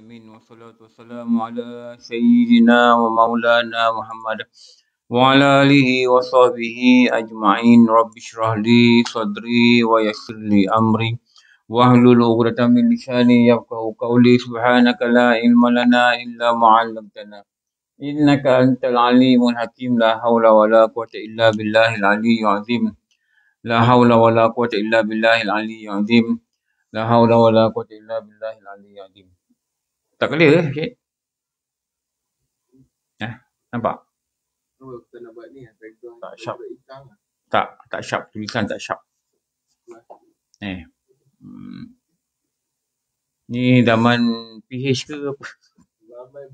العالمين والصلاة والسلام على سيدنا ومولانا محمد وعلى آله وصحبه أجمعين رب اشرح لي صدري ويسر لي أمري واحلل عقدة من لساني يفقه قولي سبحانك لا علم لنا إلا ما علمتنا إنك أنت العليم الحكيم لا حول ولا قوة إلا بالله العلي العظيم لا حول ولا قوة إلا بالله العلي العظيم لا حول ولا قوة إلا بالله العلي العظيم Tak kena eh. Okay. Ya, nampak? Oh, tak sharp. Lah. Tak, tak sharp. Tulisan tak sharp. Eh. Hmm. Ni zaman PH ke apa? Zaman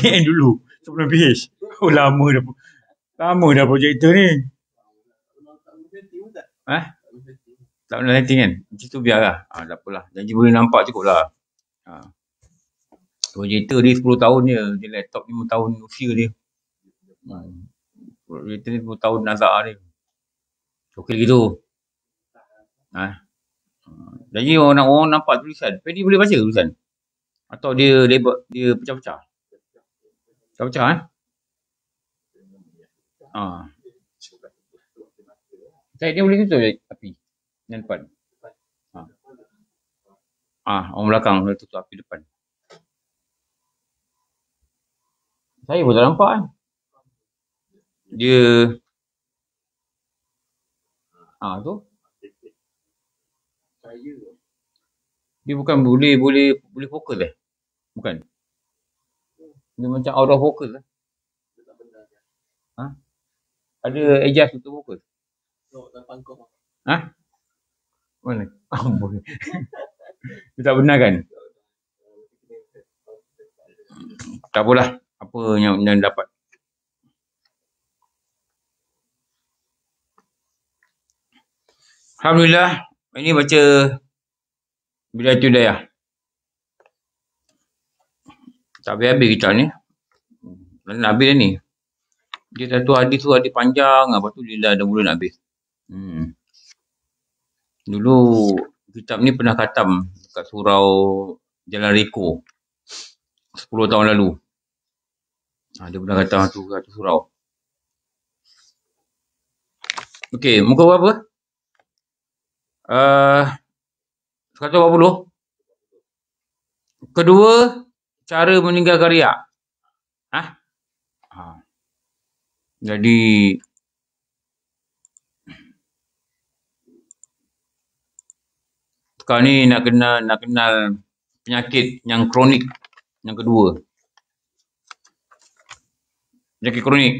BN dulu. Sebelum PH. Oh, lama dah. Lama dah projektor ni. Ha? Tak pernah lighting kan? Macam tu biarlah. Ha, ah, tak apalah. Janji boleh nampak cukup lah. Ha. Kalau cerita ni 10 tahun je, dia laptop 5 tahun usia dia. Kalau cerita ha. ni 10 tahun nazak dia. Okey gitu. Ha? Jadi orang, orang nampak tulisan. Jadi boleh baca tulisan? Atau dia lebat, dia pecah-pecah? Pecah-pecah eh? Ha. Saya dia boleh tutup api yang depan. Ha. Ah, orang belakang boleh tutup api depan. Saya pun tak nampak kan. Dia Ah ha, tu. Saya. Dia bukan boleh boleh boleh fokus eh. Bukan. Dia macam out of focus lah. Ha? Ada adjust untuk fokus? Tak, tak pangkuk. Ha? Mana? Ah, boleh. tak benar kan? Tak apalah apa yang yang dapat Alhamdulillah ini baca bila tu dah ya tak habis-habis kita ni dan habis ni dia dah tu hadis tu hadis panjang apa tu dia dah, dah mula nak habis hmm. dulu kitab ni pernah katam kat surau Jalan Riko 10 tahun lalu. Ha, dia pernah kata satu, satu surau. Okey, muka berapa? Ah, uh, 180. Kedua, cara meninggal karya. Ha? ha. Jadi, sekarang ni nak kenal, nak kenal penyakit yang kronik yang kedua penyakit kronik.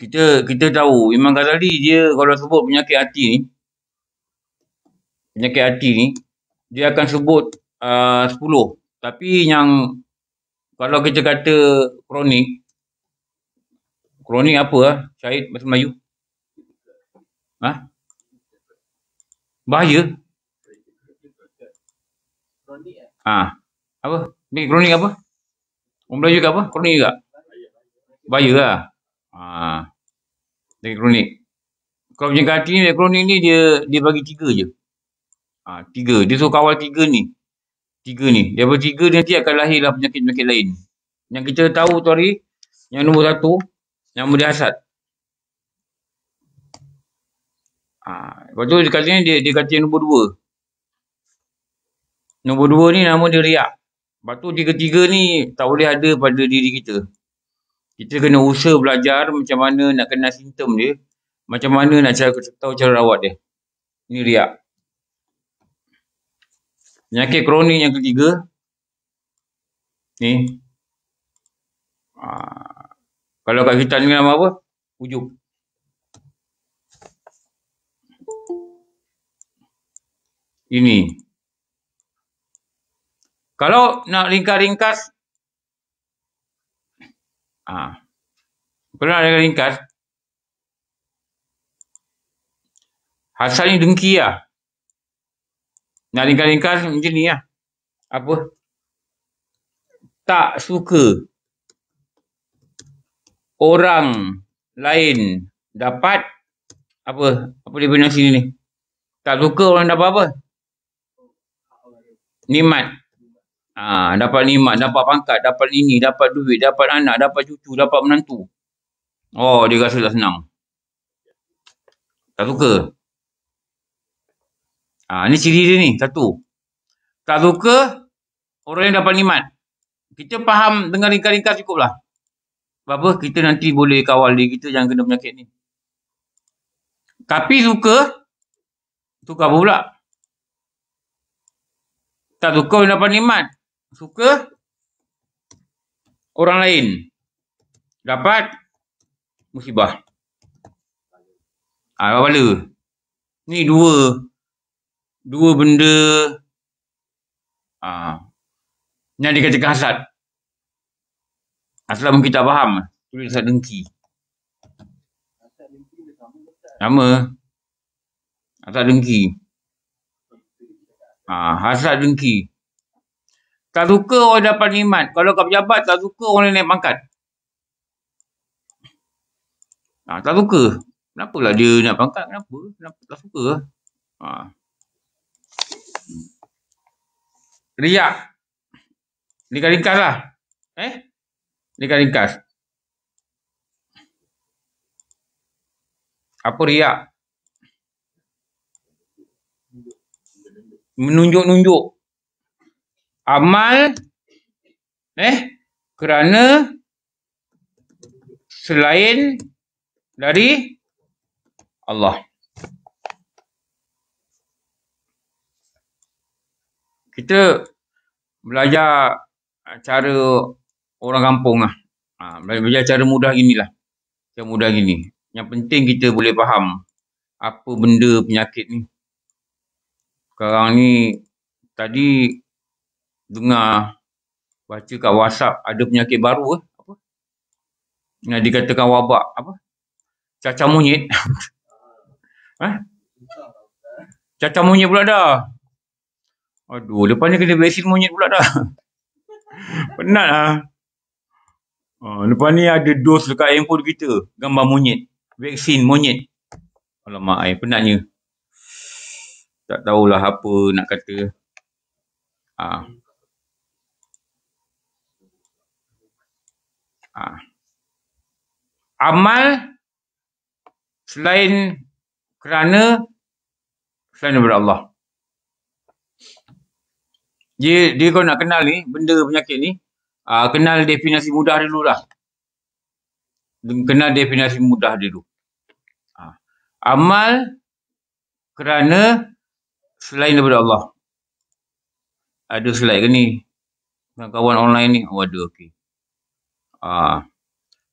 Kita kita tahu Imam Ghazali dia kalau sebut penyakit hati ni penyakit hati ni dia akan sebut ah, uh, 10 tapi yang kalau kita kata kronik kronik apa ah Syahid bahasa Melayu ha bahaya kronik ah ha. apa ni kronik apa Orang Melayu ke apa? Kronik juga bahaya lah. Ha. Dari kronik. Kalau macam kaki ni, kronik ni dia dia bagi tiga je. Ha, tiga. Dia suruh kawal tiga ni. Tiga ni. Dia Daripada tiga ni nanti akan lahirlah penyakit-penyakit lain. Yang kita tahu tu hari, yang nombor satu, yang mudah asat. Ha, lepas tu dia kata ni, dia, dia kata nombor dua. Nombor dua ni nama dia riak. Lepas tu tiga-tiga ni tak boleh ada pada diri kita. Kita kena usaha belajar macam mana nak kena simptom dia. Macam mana nak cara tahu cara rawat dia. Ini riak. Penyakit kronik yang ketiga. Ni. Ah, kalau kat kita ni nama apa? Ujuk. Ini. Kalau nak ringkas-ringkas, Ha. Pernah ada ringkas? Hasan ni dengki lah. Nak ringkas-ringkas macam ni lah. Apa? Tak suka orang lain dapat apa? Apa dia benar sini ni? Tak suka orang dapat apa? Nimat. Ha, dapat lima, dapat pangkat, dapat ini, dapat duit, dapat anak, dapat cucu, dapat menantu. Oh, dia rasa tak senang. Tak suka. Ha, ini ciri dia ni, satu. Tak suka, orang yang dapat nikmat. Kita faham dengan ringkas-ringkas cukuplah. Sebab apa? Kita nanti boleh kawal diri kita yang kena penyakit ni. Tapi suka, tukar apa pula? Tak suka orang dapat nikmat suka orang lain dapat musibah. Ah, bala. Ni dua dua benda ah yang dikatakan hasad. Asalamu kita faham, tulis hasad dengki. Sama. Hasad dengki. Ah, hasad dengki. Ha, dengki. Tak suka orang dapat nikmat. Kalau kau pejabat, tak suka orang naik pangkat. Ha, tak suka. Kenapalah dia nak pangkat? Kenapa? Kenapa tak suka? Ha. Riak. Ringkas-ringkas lah. Eh? Ringkas-ringkas. Apa riak? Menunjuk-nunjuk amal eh kerana selain dari Allah kita belajar cara orang kampung ah, Ha, belajar cara mudah inilah. Cara mudah gini. Yang penting kita boleh faham apa benda penyakit ni. Sekarang ni tadi dengar baca kat WhatsApp ada penyakit baru ke? apa? Yang dikatakan wabak apa? Cacar monyet. ha? Cacar monyet pula dah. Aduh, lepas ni kena vaksin monyet pula dah. Penat lah. Ha, lepas ni ada dos dekat handphone kita. Gambar monyet. Vaksin monyet. Alamak, ay, penatnya. Tak tahulah apa nak kata. Ah. Ha. Ha. Amal selain kerana selain daripada Allah. Dia, dia kau nak kenal ni, benda penyakit ni, uh, kenal definasi mudah dulu lah. Kenal definasi mudah dulu. Ha. Amal kerana selain daripada Allah. Ada slide ke ni? Kawan online ni? Oh ada, okey. Ah.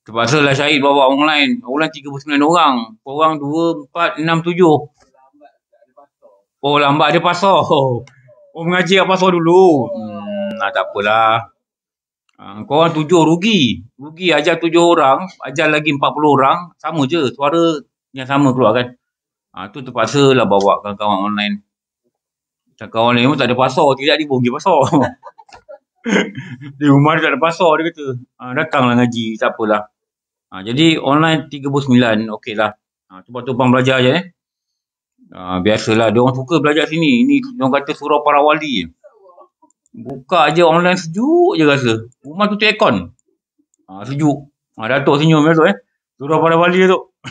Terpaksa lah Syahid bawa orang lain. Orang puluh sembilan orang. Orang dua empat enam tujuh. Lambat, oh, lambat dia pasal. Oh, lambat dia pasal. Oh, mengaji apa pasal dulu. Hmm, nah, tak apalah. Ah, korang 7 rugi. Rugi ajar tujuh orang. Ajar lagi empat puluh orang. Sama je. Suara yang sama keluar kan. Ah, tu terpaksa lah bawa kawan-kawan online. Kawan-kawan online pun tak ada pasal. Tidak dia pun pergi pasal. dia rumah dia tak ada pasar dia kata. Ha, datanglah ngaji tak apalah. Ha, jadi online 39 okey lah. Ha, ah, cuba tu bang belajar je eh. Ha, biasalah dia orang suka belajar sini. Ini dia orang kata surau para wali. Buka aje online sejuk je rasa. Rumah tu aircon. Ha, sejuk. Ha, Datuk senyum Datuk eh. Surau para wali Datuk.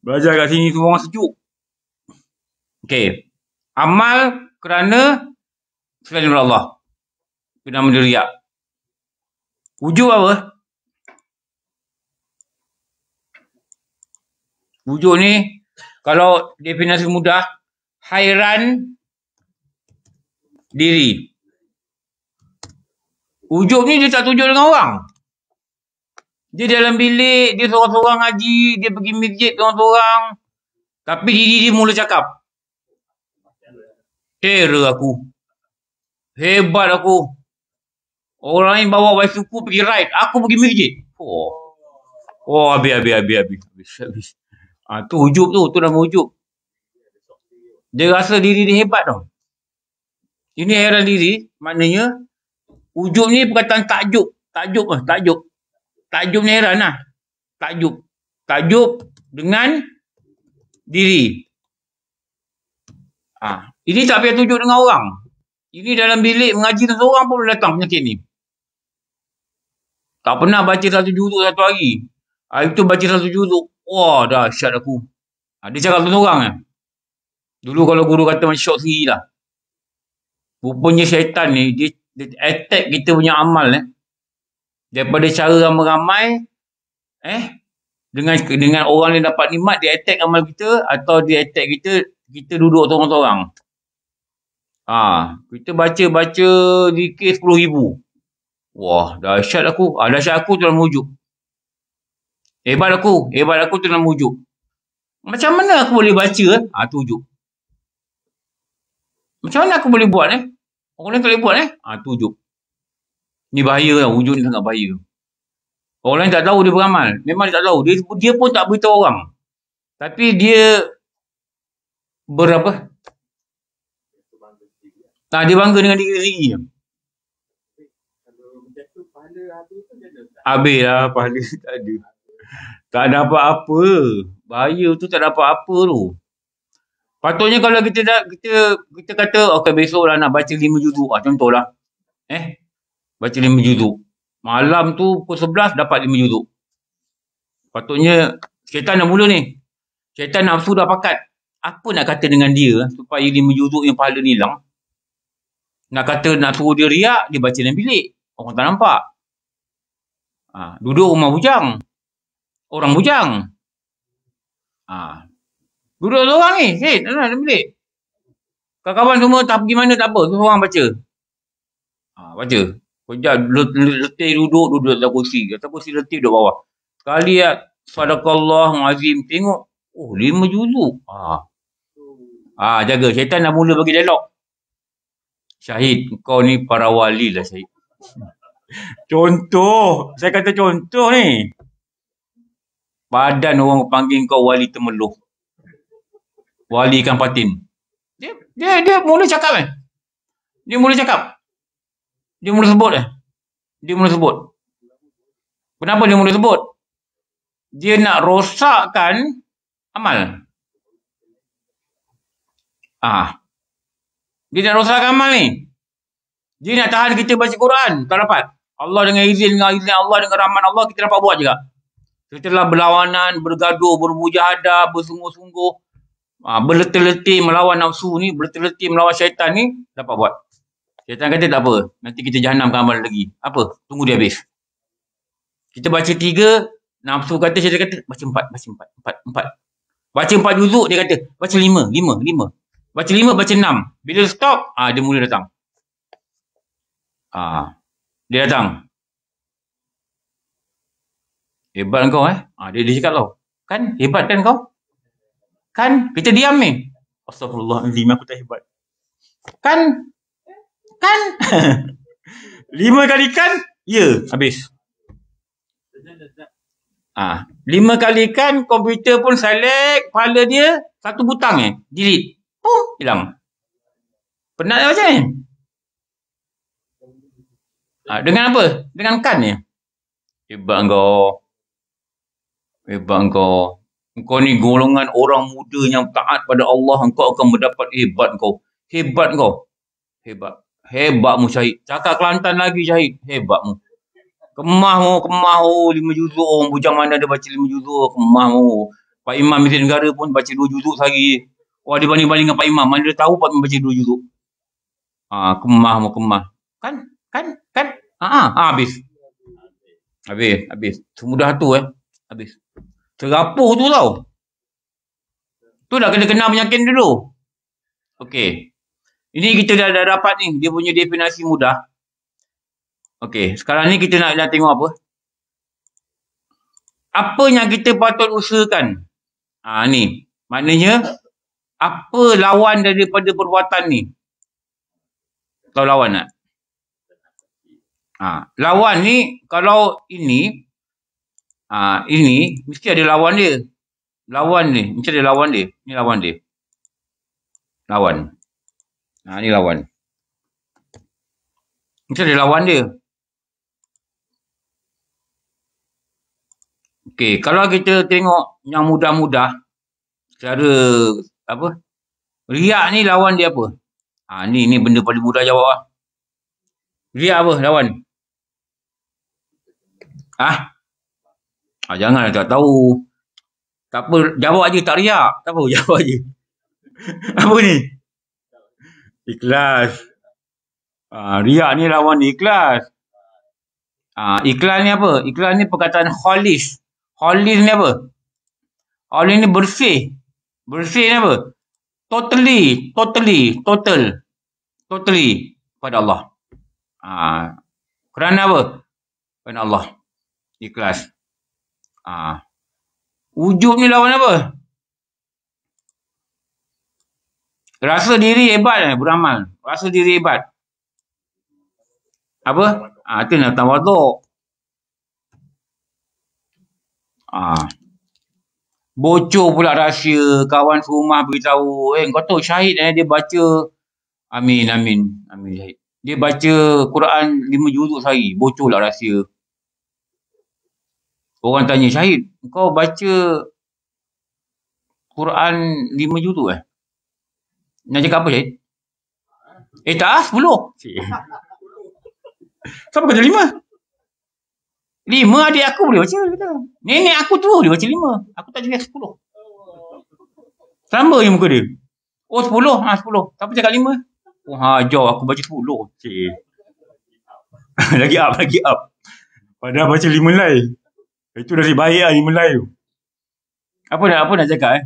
belajar kat sini semua orang sejuk. Okey. Amal kerana selain Allah. Pindah benda riak. Wujud apa? Wujud ni, kalau definisi mudah, hairan diri. Wujud ni dia tak tunjuk dengan orang. Dia dalam bilik, dia seorang-seorang haji, dia pergi masjid seorang-seorang. Tapi diri dia mula cakap. Terror aku. Hebat aku. Orang lain bawa wife ku pergi ride. Aku pergi masjid. Oh. Oh, habis, habis, habis, habis. habis, habis. Ha, tu hujub tu. Tu nama hujub. Dia rasa diri dia hebat tau. Ini heran diri. Maknanya, hujub ni perkataan takjub. Takjub lah, takjub. Takjub ni heran lah. Takjub. Takjub dengan diri. Ah, ha. Ini tak payah tunjuk dengan orang. Ini dalam bilik mengaji dengan orang pun datang penyakit ni. Tak pernah baca satu juzuk satu hari. Hari tu baca satu juzuk. Wah, dah syak aku. Ha, dia cakap satu orang eh. Dulu kalau guru kata macam syok sendiri lah. Rupanya syaitan ni, dia, dia attack kita punya amal eh. Daripada cara ramai-ramai, eh, dengan dengan orang yang dapat nikmat, dia attack amal kita atau dia attack kita, kita duduk seorang-seorang. Ah, ha, kita baca-baca dikit 10 ribu. Wah, dahsyat aku. Ah, dahsyat aku tu dalam wujud. Hebat aku. Hebat aku tu dalam wujud. Macam mana aku boleh baca? Eh? Ah, tu wujud. Macam mana aku boleh buat eh? Orang lain tak boleh buat eh? Ah, tu wujud. Ni bahaya lah. Wujud ni sangat bahaya. Orang lain tak tahu dia beramal. Memang dia tak tahu. Dia, dia pun tak beritahu orang. Tapi dia berapa? Tak, nah, dia bangga dengan diri dia. Habislah pahala tak ada. Tak ada apa. apa Bahaya tu tak ada apa tu. Patutnya kalau kita dah, kita kita kata okey besok lah nak baca lima juzuk ah contohlah. Eh? Baca lima juzuk. Malam tu pukul 11 dapat lima juzuk. Patutnya syaitan dah mula ni. Syaitan nafsu dah pakat. Apa nak kata dengan dia ah, supaya lima juzuk yang pahala ni hilang? Nak kata nak suruh dia riak, dia baca dalam bilik. Orang tak nampak. Ha, duduk rumah bujang. Orang bujang. Ha. Duduk seorang ni. Hei, tak nak ambil. Kawan-kawan semua tak pergi mana tak apa. Semua orang baca. Ha, baca. Kejap letih duduk, duduk atas kursi. Atas kursi letih duduk bawah. Sekali lihat. Ya, Sadakallah azim. Tengok. Oh, lima juzuk. Ha. ha. jaga. Syaitan dah mula bagi dialog. Syahid, kau ni para wali lah Syahid. Hmm. Contoh, saya kata contoh ni. Badan orang panggil kau wali temeluh. Wali ikan patin. Dia dia dia mula cakap eh. Dia mula cakap. Dia mula sebut eh. Dia mula sebut. Kenapa dia mula sebut? Dia nak rosakkan amal. Ah. Dia nak rosakkan amal ni. Dia nak tahan kita baca Quran. Tak dapat. Allah dengan izin dengan izin Allah dengan rahmat Allah kita dapat buat juga. lah berlawanan, bergaduh, bermujahadah, bersungguh-sungguh, ha, berletih-letih melawan nafsu ni, berletih-letih melawan syaitan ni, dapat buat. Syaitan kata tak apa, nanti kita jahannam kamar lagi. Apa? Tunggu dia habis. Kita baca tiga, nafsu kata, syaitan kata, baca empat, baca empat, empat, empat. Baca empat juzuk, dia kata, baca lima, lima, lima. Baca lima, baca enam. Bila stop, ha, dia mula datang. Ah. Ha. Dia datang. Hebat lah kau eh. Ha, dia, dia cakap tau. Kan? Hebat kan kau? Kan? Kita diam ni. Astagfirullahaladzim aku tak hebat. Kan? Kan? lima kali kan? Ya. Yeah. Habis. Ah, ha, lima kali kan komputer pun select kepala dia satu butang eh. Delete. Pum, hilang. Penat lah macam ni. Ah, dengan apa? Dengan kan ni. Hebat kau. Hebat kau. Kau ni golongan orang muda yang taat pada Allah. Kau akan mendapat hebat kau. Hebat kau. Hebat. Hebat mu Syahid. Cakap Kelantan lagi Syahid. Hebat mu. Kemah mu. Kemah mu. Lima juzuk. bujang mana dia baca lima juzuk. Kemah mu. Pak Imam Misi Negara pun baca dua juzuk lagi. Wah dia banding-banding dengan Pak Imam. Mana dia tahu Pak Imam baca dua juzuk. Ah, kemah mu. Kemah. Kan? Kan? Ah, ha, ha, habis. Habis, habis. Semudah tu eh. Habis. Terapuh tu tau. Tu dah kena kenal penyakit dulu. Okey. Ini kita dah, dah dapat ni. Dia punya definasi mudah. Okey. Sekarang ni kita nak, nak tengok apa. Apa yang kita patut usahakan? Ha, ni. Maknanya, apa lawan daripada perbuatan ni? Tahu lawan tak? Ha, lawan ni kalau ini ha, ini mesti ada lawan dia. Lawan ni mesti ada lawan dia. Ni lawan dia. Lawan. Ha, ni lawan. Mesti ada lawan dia. Okey, kalau kita tengok yang mudah-mudah secara apa? Riak ni lawan dia apa? Ha, ni ni benda paling mudah jawab ah. Riak apa lawan? Ha? ha jangan tak tahu. Tak apa, jawab aja tak riak. Tak apa, jawab aja apa ni? Ikhlas. Ha, riak ni lawan ikhlas. ah ikhlas ni apa? Ikhlas ni perkataan kholis. Kholis ni apa? Kholis ni bersih. Bersih ni apa? Totally, totally, total. Totally pada Allah. ah kerana apa? Kerana Allah ikhlas. Ha. Ah. Wujud ni lawan apa? Rasa diri hebat eh, beramal. Rasa diri hebat. Apa? Ha, itu nak tawaduk. Ah. Ha. Bocor pula rahsia. Kawan rumah beritahu. Eh, kau tahu syahid eh, dia baca. Amin, amin. Amin, syahid. Dia baca Quran lima juzuk sehari. Bocor lah rahsia. Orang tanya Syahid, kau baca Quran lima juta eh? Nak cakap apa Syahid? Eh tak lah, 10. Siapa kata 5? 5 adik aku boleh baca. Nenek aku tu boleh baca lima. Aku tak cakap 10. Sama je muka dia. Oh sepuluh, ha sepuluh. Siapa cakap lima. Oh ha, jaw aku baca sepuluh. Cik. lagi up, lagi up. Padahal baca lima line. Itu dari bayi ahli Melayu. Apa nak apa nak cakap eh?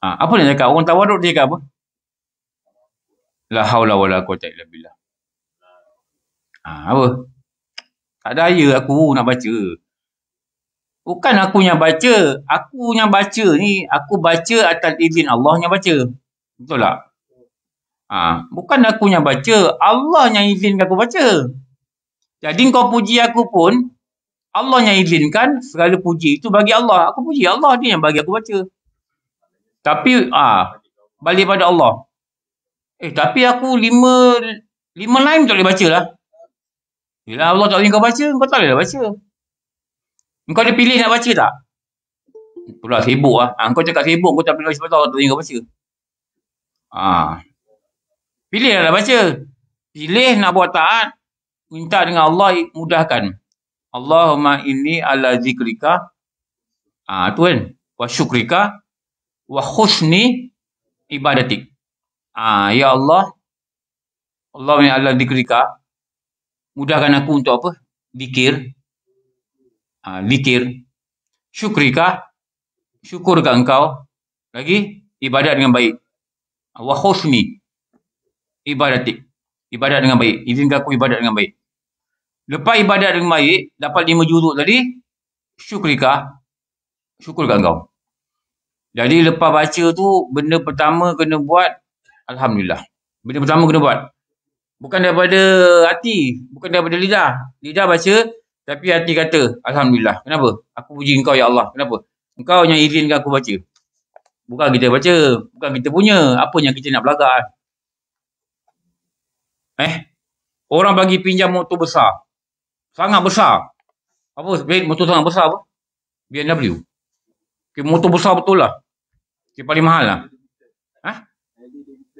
Ha, apa nak cakap? Orang tawaduk dia cakap apa? La haula wala quwata illa billah. Ha, apa? Tak daya aku nak baca. Bukan aku yang baca. Aku yang baca ni, aku baca atas izin Allah yang baca. Betul tak? Ha, bukan aku yang baca. Allah yang izinkan aku baca. Jadi kau puji aku pun, Allah yang izinkan segala puji itu bagi Allah. Aku puji Allah dia yang bagi aku baca. Tapi ah balik pada Allah. Eh tapi aku lima lima lain tak boleh bacalah. Bila Allah tak izin kau baca, kau tak boleh baca. Engkau ada pilih nak baca tak? Pula sibuk lah. Ha, kau cakap sibuk, kau tak pilih baca, Allah tak izin kau baca. Ha. Pilih lah baca. Pilih nak buat taat, minta dengan Allah mudahkan. Allahumma inni ala zikrika. Ah ha, tu kan. Wa syukrika wa khusni ibadatik. Ah ha, ya Allah Allah ni ala zikrika. Mudahkan aku untuk apa? Zikir. Ah ha, zikir. Syukrika syukurkan engkau lagi ibadat dengan baik. Wa khusni ibadatik. Ibadat dengan baik. Izinkan aku ibadat dengan baik. Lepas ibadah dengan baik, dapat lima juruk tadi, syukurikah? Syukur kat engkau? Jadi lepas baca tu, benda pertama kena buat, Alhamdulillah. Benda pertama kena buat. Bukan daripada hati, bukan daripada lidah. Lidah baca, tapi hati kata, Alhamdulillah. Kenapa? Aku puji engkau, Ya Allah. Kenapa? Engkau yang izinkan aku baca. Bukan kita baca. Bukan kita punya. Apa yang kita nak belagak? Eh? eh? Orang bagi pinjam motor besar sangat besar. Apa? Motor sangat besar apa? BMW. Okay, motor besar betul lah. Okay, paling mahal lah. Ha?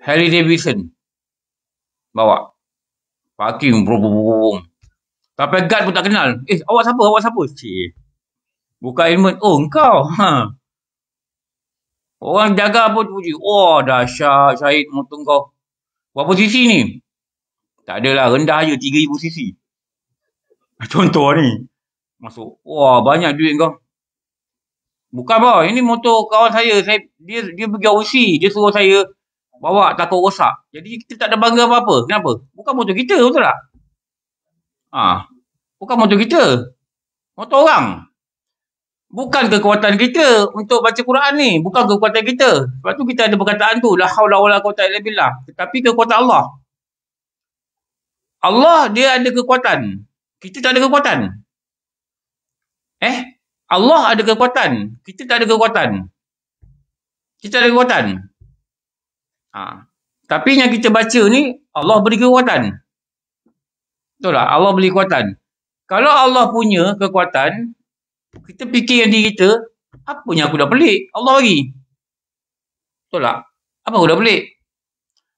Harley Davidson. Bawa. Parking berhubung-hubung. Sampai guard pun tak kenal. Eh, awak siapa? Awak siapa? Cik. Buka helmet. Oh, engkau. Ha. Orang jaga pun puji. Wah, dah dahsyat Syahid motor kau. Berapa sisi ni? Tak adalah. Rendah je 3,000 sisi. Contoh ni. Masuk. Wah, banyak duit kau. Bukan apa. Ini motor kawan saya. saya dia dia pergi OC. Dia suruh saya bawa takut rosak. Jadi kita tak ada bangga apa-apa. Kenapa? Bukan motor kita, betul tak? Ha. Bukan motor kita. Motor orang. Bukan kekuatan kita untuk baca Quran ni. Bukan kekuatan kita. Sebab tu kita ada perkataan tu. lah. hawla wa la quwata billah. Tetapi kekuatan Allah. Allah dia ada kekuatan kita tak ada kekuatan. Eh, Allah ada kekuatan, kita tak ada kekuatan. Kita ada kekuatan. Ha. Tapi yang kita baca ni, Allah beri kekuatan. Betul lah, Allah beri kekuatan. Kalau Allah punya kekuatan, kita fikir yang diri kita, apa yang aku dah pelik? Allah bagi. Betul tak? Apa aku dah pelik?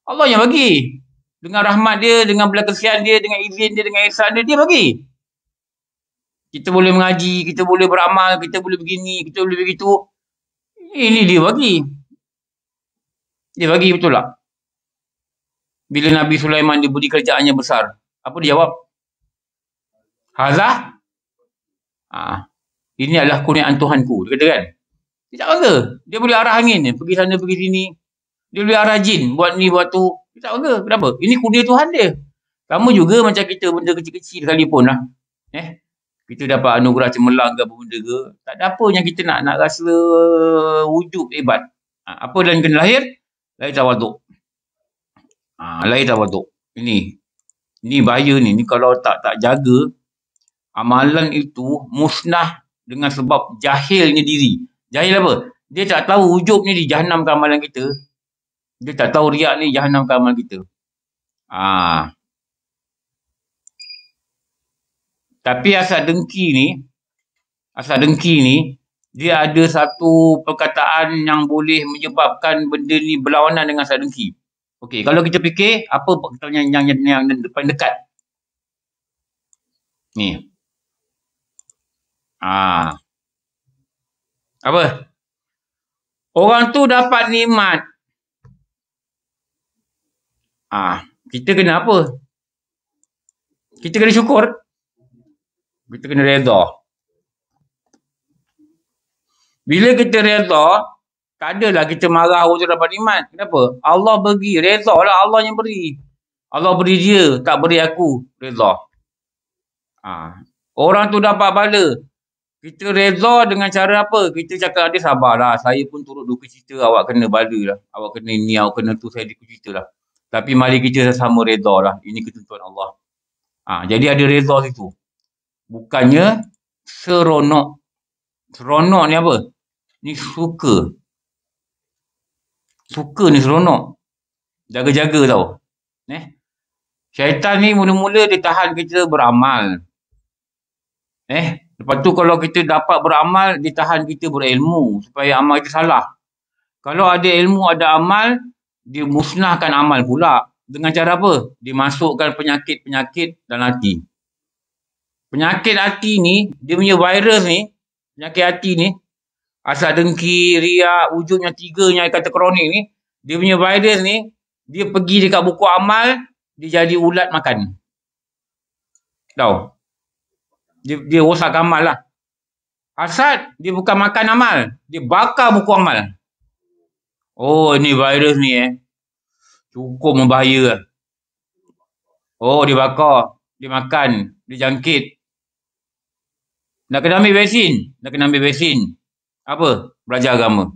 Allah yang bagi. Dengan rahmat dia, dengan belas kasihan dia, dengan izin dia, dengan ihsan dia, dia bagi. Kita boleh mengaji, kita boleh beramal, kita boleh begini, kita boleh begitu. Ini dia bagi. Dia bagi betul tak? Bila Nabi Sulaiman dia beri kerjaannya besar. Apa dia jawab? Hazah? Ha. Ini adalah kurniaan Tuhan ku. Dia kata kan? Dia tak bangga. Dia boleh arah angin. Pergi sana, pergi sini. Dia boleh arah jin. Buat ni, buat tu. Dia tak bangga. Kenapa? Ini kuda Tuhan dia. Sama juga macam kita benda kecil-kecil kali pun lah. Eh? Kita dapat anugerah cemerlang ke benda ke. Tak ada apa yang kita nak nak rasa wujud hebat. Ha, apa dan kena lahir? Lahir tawaduk. Ha, lahir tawaduk. Ini. Ini bahaya ni. Ini kalau tak tak jaga amalan itu musnah dengan sebab jahilnya diri. Jahil apa? Dia tak tahu wujud ni di jahannam amalan kita. Dia tak tahu riak ni jahannam ke amal kita. Ah. Tapi asal dengki ni, asal dengki ni, dia ada satu perkataan yang boleh menyebabkan benda ni berlawanan dengan asal dengki. Okey, kalau kita fikir, apa perkataan yang, yang, yang, yang paling dekat? Ni. Ah. Apa? Orang tu dapat nikmat Ha, kita kena apa? Kita kena syukur. Kita kena reda. Bila kita reda, tak adalah kita marah orang oh, tu dapat nikmat. Kenapa? Allah bagi. Reda lah Allah yang beri. Allah beri dia, tak beri aku. Reda. Ha. Orang tu dapat bala. Kita reza dengan cara apa? Kita cakap dia sabarlah. Saya pun turut duka cita. Awak kena bala lah. Awak kena ni, awak kena tu. Saya duka cita lah. Tapi mari kita sama reda lah. Ini ketentuan Allah. Ha, jadi ada reda situ. Bukannya seronok. Seronok ni apa? Ni suka. Suka ni seronok. Jaga-jaga tau. Eh? Syaitan ni mula-mula dia tahan kita beramal. Eh? Lepas tu kalau kita dapat beramal, dia tahan kita berilmu. Supaya amal kita salah. Kalau ada ilmu, ada amal, dimusnahkan amal pula dengan cara apa? Dimasukkan penyakit-penyakit dalam hati. Penyakit hati ni, dia punya virus ni, penyakit hati ni, asal dengki, riak, wujudnya tiga yang kata kronik ni, dia punya virus ni, dia pergi dekat buku amal, dia jadi ulat makan. Tau? Dia, dia rosak amal lah. Asal dia bukan makan amal, dia bakar buku amal. Oh ini virus ni eh. Cukup membahaya. Oh dia bakar. Dia makan. Dia jangkit. Nak kena ambil vaksin. Nak kena ambil vaksin. Apa? Belajar agama.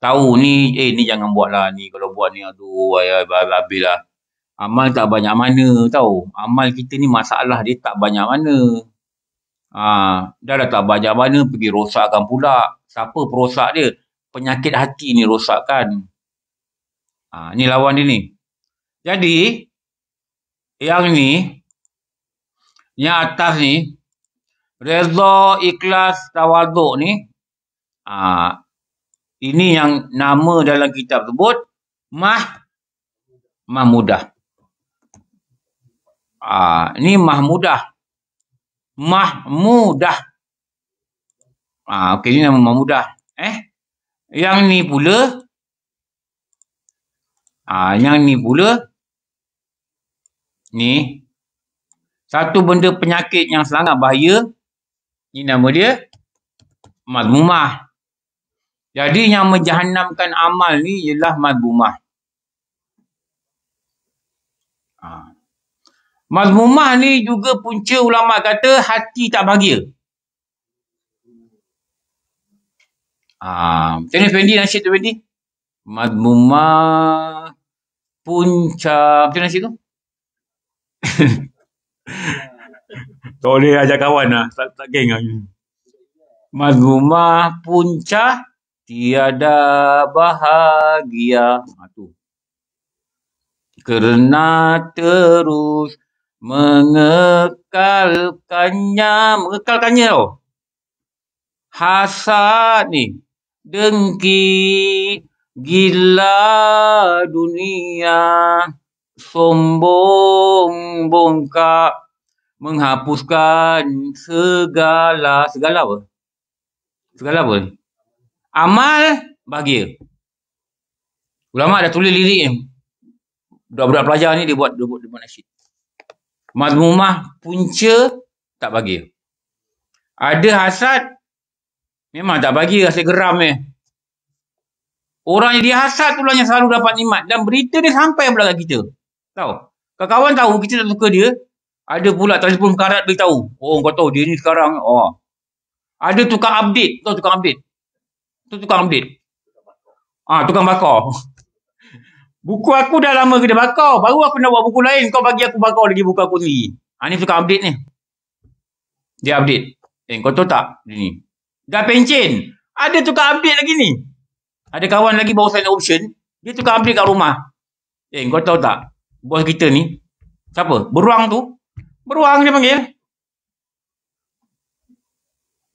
Tahu ni. Eh ni jangan buat lah ni. Kalau buat ni aduh. Habis lah. Amal tak banyak mana tahu. Amal kita ni masalah dia tak banyak mana. Ha, dah dah tak banyak mana pergi rosakkan pula. Siapa perosak dia? penyakit hati ni rosakkan. Ha, ni lawan dia ni. Jadi, yang ni, yang atas ni, reza, ikhlas, tawaduk ni, ha, ini yang nama dalam kitab tersebut, mah, mahmudah. Ha, ni mahmudah. Mahmudah. Ha, okay, ini nama mahmudah. Eh? Yang ni pula. Ah, yang ni pula. Ni. Satu benda penyakit yang sangat bahaya. Ini nama dia. Madbumah. Jadi yang menjahannamkan amal ni ialah madbumah. Ah. Mazmumah ha. ni juga punca ulama kata hati tak bahagia. Ah, uh, Tony nasi Tony Fendi. Madmuma punca apa tu nasib tu? Tak boleh ajak kawan lah. Tak, tak geng lah. Madhuma punca tiada bahagia. Ha, tu. Kerana terus mengekalkannya. Mengekalkannya tau. Hasad ni dengki gila dunia sombong bongkak menghapuskan segala segala apa segala apa amal bahagia ulama ada tulis lirik ni budak-budak pelajar ni dia buat dia buat, dia buat nasyid mazmumah punca tak bahagia ada hasad. Memang tak bagi rasa geram ni. Eh. Orang yang dihasat tu lah yang selalu dapat nikmat. Dan berita dia sampai pula kat kita. Tahu? Kawan-kawan tahu kita tak suka dia. Ada pula telefon karat beritahu. Oh kau tahu dia ni sekarang. Oh. Ada tukang update. Tahu tukang update? Tu tukang update. Ah ha, tukang bakar. Buku aku dah lama kena bakar. Baru aku nak buat buku lain. Kau bagi aku bakar lagi buku aku ni. Ha, ni tukang update ni. Dia update. Eh kau tahu tak? Ini. Dah pencin. Ada tukar update lagi ni. Ada kawan lagi baru sign option. Dia tukar update kat rumah. Eh, kau tahu tak? Bos kita ni. Siapa? Beruang tu. Beruang dia panggil.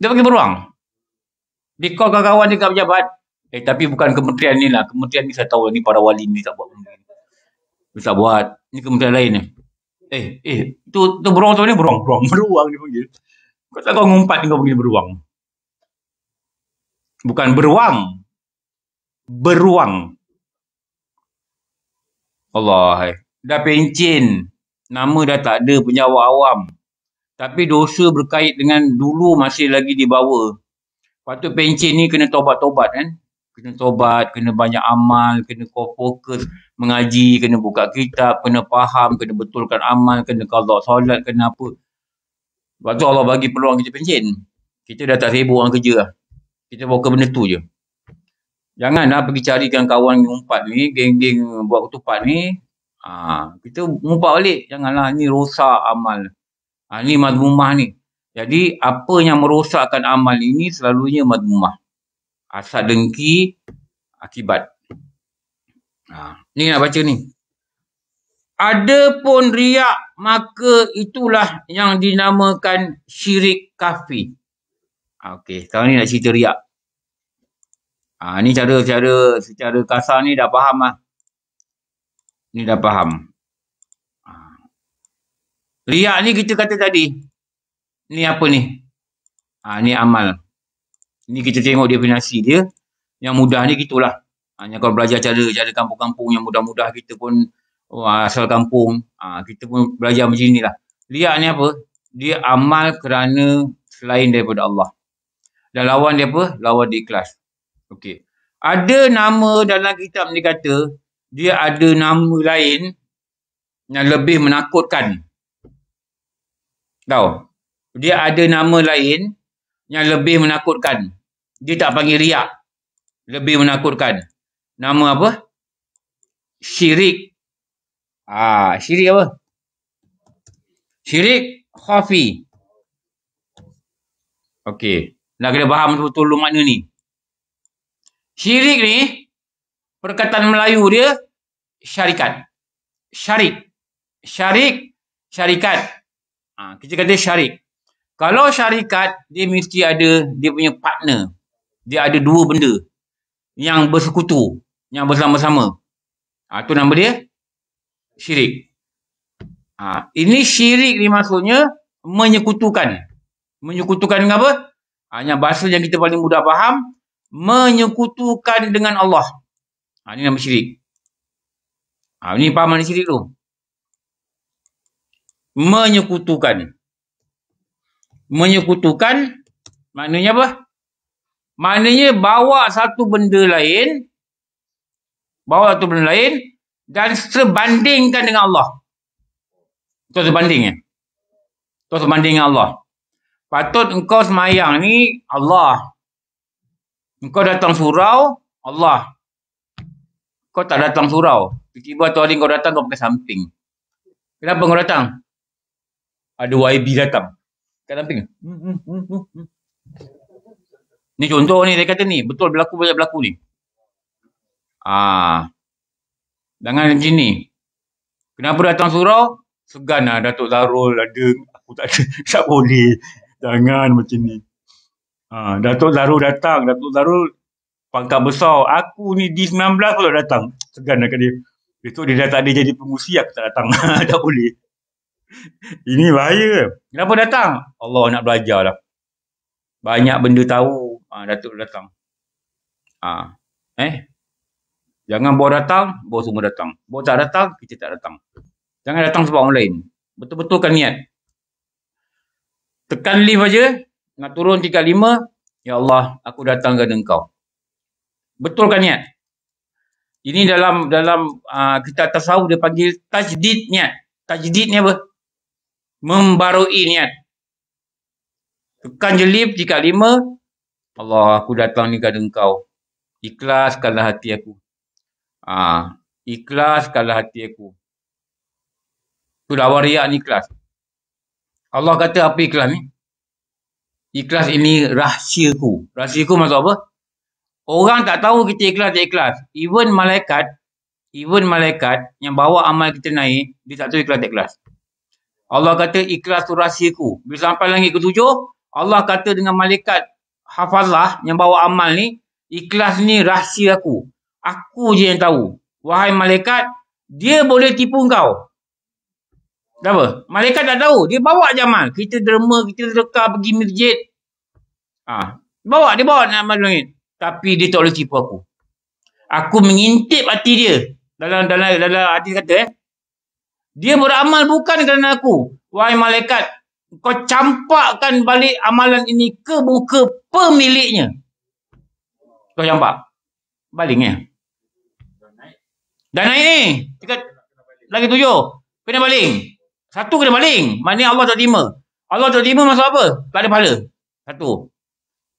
Dia panggil beruang. Dia call kawan-kawan dia kat pejabat. Eh, tapi bukan kementerian ni lah. Kementerian ni saya tahu ni para wali ni tak buat benda ni. Dia tak buat. Ni kementerian lain ni. Eh, eh. Tu, tu beruang tu ni beruang. Beruang. Beruang dia panggil. Kau tak kau ngumpat ni kau panggil beruang bukan beruang beruang Allah dah pencin nama dah tak ada penyawa awam tapi dosa berkait dengan dulu masih lagi dibawa lepas tu pencin ni kena tobat-tobat kan kena tobat, kena banyak amal, kena fokus mengaji, kena buka kitab, kena faham, kena betulkan amal, kena kalau solat, kena apa. Lepas tu Allah bagi peluang kita pencin. Kita dah tak sibuk orang kerja lah kita fokus benda tu je. Janganlah pergi carikan kawan yang umpat ni, geng-geng buat ketupat ni. Ha, kita umpat balik. Janganlah ni rosak amal. Ha, ni mazmumah ni. Jadi apa yang merosakkan amal ini selalunya mazmumah. Asal dengki akibat. Ha, ni nak baca ni. Ada pun riak maka itulah yang dinamakan syirik kafir. Ha, okey, sekarang ni nak cerita riak. Ha, ni cara secara secara kasar ni dah faham lah. Ni dah faham. Ha. Riak ni kita kata tadi. Ni apa ni? Ha, ni amal. Ni kita tengok definisi dia. Yang mudah ni gitulah. Hanya kalau belajar cara cara kampung-kampung yang mudah-mudah kita pun oh, asal kampung. Ha, kita pun belajar macam inilah. Riak ni apa? Dia amal kerana selain daripada Allah. Dan lawan dia apa? Lawan di kelas. Okey. Ada nama dalam kitab ni kata dia ada nama lain yang lebih menakutkan. Tahu? Dia ada nama lain yang lebih menakutkan. Dia tak panggil riak. Lebih menakutkan. Nama apa? Syirik. Ah, syirik apa? Syirik khafi. Okey. Nak kena faham betul-betul mana ni. Syirik ni, perkataan Melayu dia, syarikat. Syarik. Syarik, syarikat. Ha, kita kata syarik. Kalau syarikat, dia mesti ada, dia punya partner. Dia ada dua benda yang bersekutu, yang bersama-sama. Itu ha, nama dia, syirik. Ha, ini syirik ni maksudnya menyekutukan. Menyekutukan dengan apa? Ha, yang bahasa yang kita paling mudah faham, menyekutukan dengan Allah. Ha, ini nama syirik. Ha, ini pahaman syirik tu. Menyekutukan. Menyekutukan maknanya apa? Maknanya bawa satu benda lain. Bawa satu benda lain. Dan sebandingkan dengan Allah. Itu sebandingnya, Itu sebanding ya? Allah. Patut engkau semayang ni Allah. Engkau datang surau, Allah. Kau tak datang surau. Tiba-tiba tu hari kau datang, kau pakai samping. Kenapa kau datang? Ada YB datang. Kat samping. Hmm, hmm, hmm, hmm, hmm. Ni contoh ni, dia kata ni. Betul berlaku banyak berlaku ni. Ah, Dengan macam ni. Kenapa datang surau? Segan lah Datuk Zarul ada. Aku tak ada. Tak boleh. Jangan macam ni. Ha, Datuk Zarul datang. Datuk Zarul pangkat besar. Aku ni D19 pula datang. Segan dekat dia. Besok dia dah tak ada jadi pengusi. Aku tak datang. tak boleh. Ini bahaya. Kenapa datang? Allah nak belajar lah. Banyak benda tahu. Ha, Datuk datang. Ha. Eh? Jangan bawa datang. Bawa semua datang. Bawa tak datang. Kita tak datang. Jangan datang sebab orang lain. Betul-betulkan niat. Tekan lift aja, nak turun tingkat lima, Ya Allah, aku datang kepada engkau. kan niat. Ini dalam dalam uh, kita tasawuf dia panggil tajdid niat. Tajdid ni apa? Membarui niat. Tekan jelip tingkat lima, Allah, aku datang ni kepada engkau. kalah hati aku. Ah, uh, kalah hati aku. Sudah awal riak ni ikhlas. Allah kata apa ikhlas ni? ikhlas ini rahsiaku. Rahsiaku maksud apa? Orang tak tahu kita ikhlas tak ikhlas. Even malaikat, even malaikat yang bawa amal kita naik, dia tak tahu ikhlas tak ikhlas. Allah kata ikhlas tu rahsiaku. Bila sampai langit ke tujuh, Allah kata dengan malaikat hafazah yang bawa amal ni, ikhlas ni rahsia aku. Aku je yang tahu. Wahai malaikat, dia boleh tipu engkau. Tak apa. Malaikat tak tahu. Dia bawa Jamal. Kita derma, kita reka pergi masjid. Ah, ha. Bawa, dia bawa nak malungin. Tapi dia tak boleh tipu aku. Aku mengintip hati dia. Dalam dalam dalam hati kata eh. Dia beramal bukan kerana aku. Wahai malaikat, kau campakkan balik amalan ini ke muka pemiliknya. Kau campak. Baling eh. Dan naik ni. lagi tujuh. Kena baling. Kena baling. Satu kena maling. Maknanya Allah tak terima. Allah tak terima maksud apa? Tak ada pahala. Satu.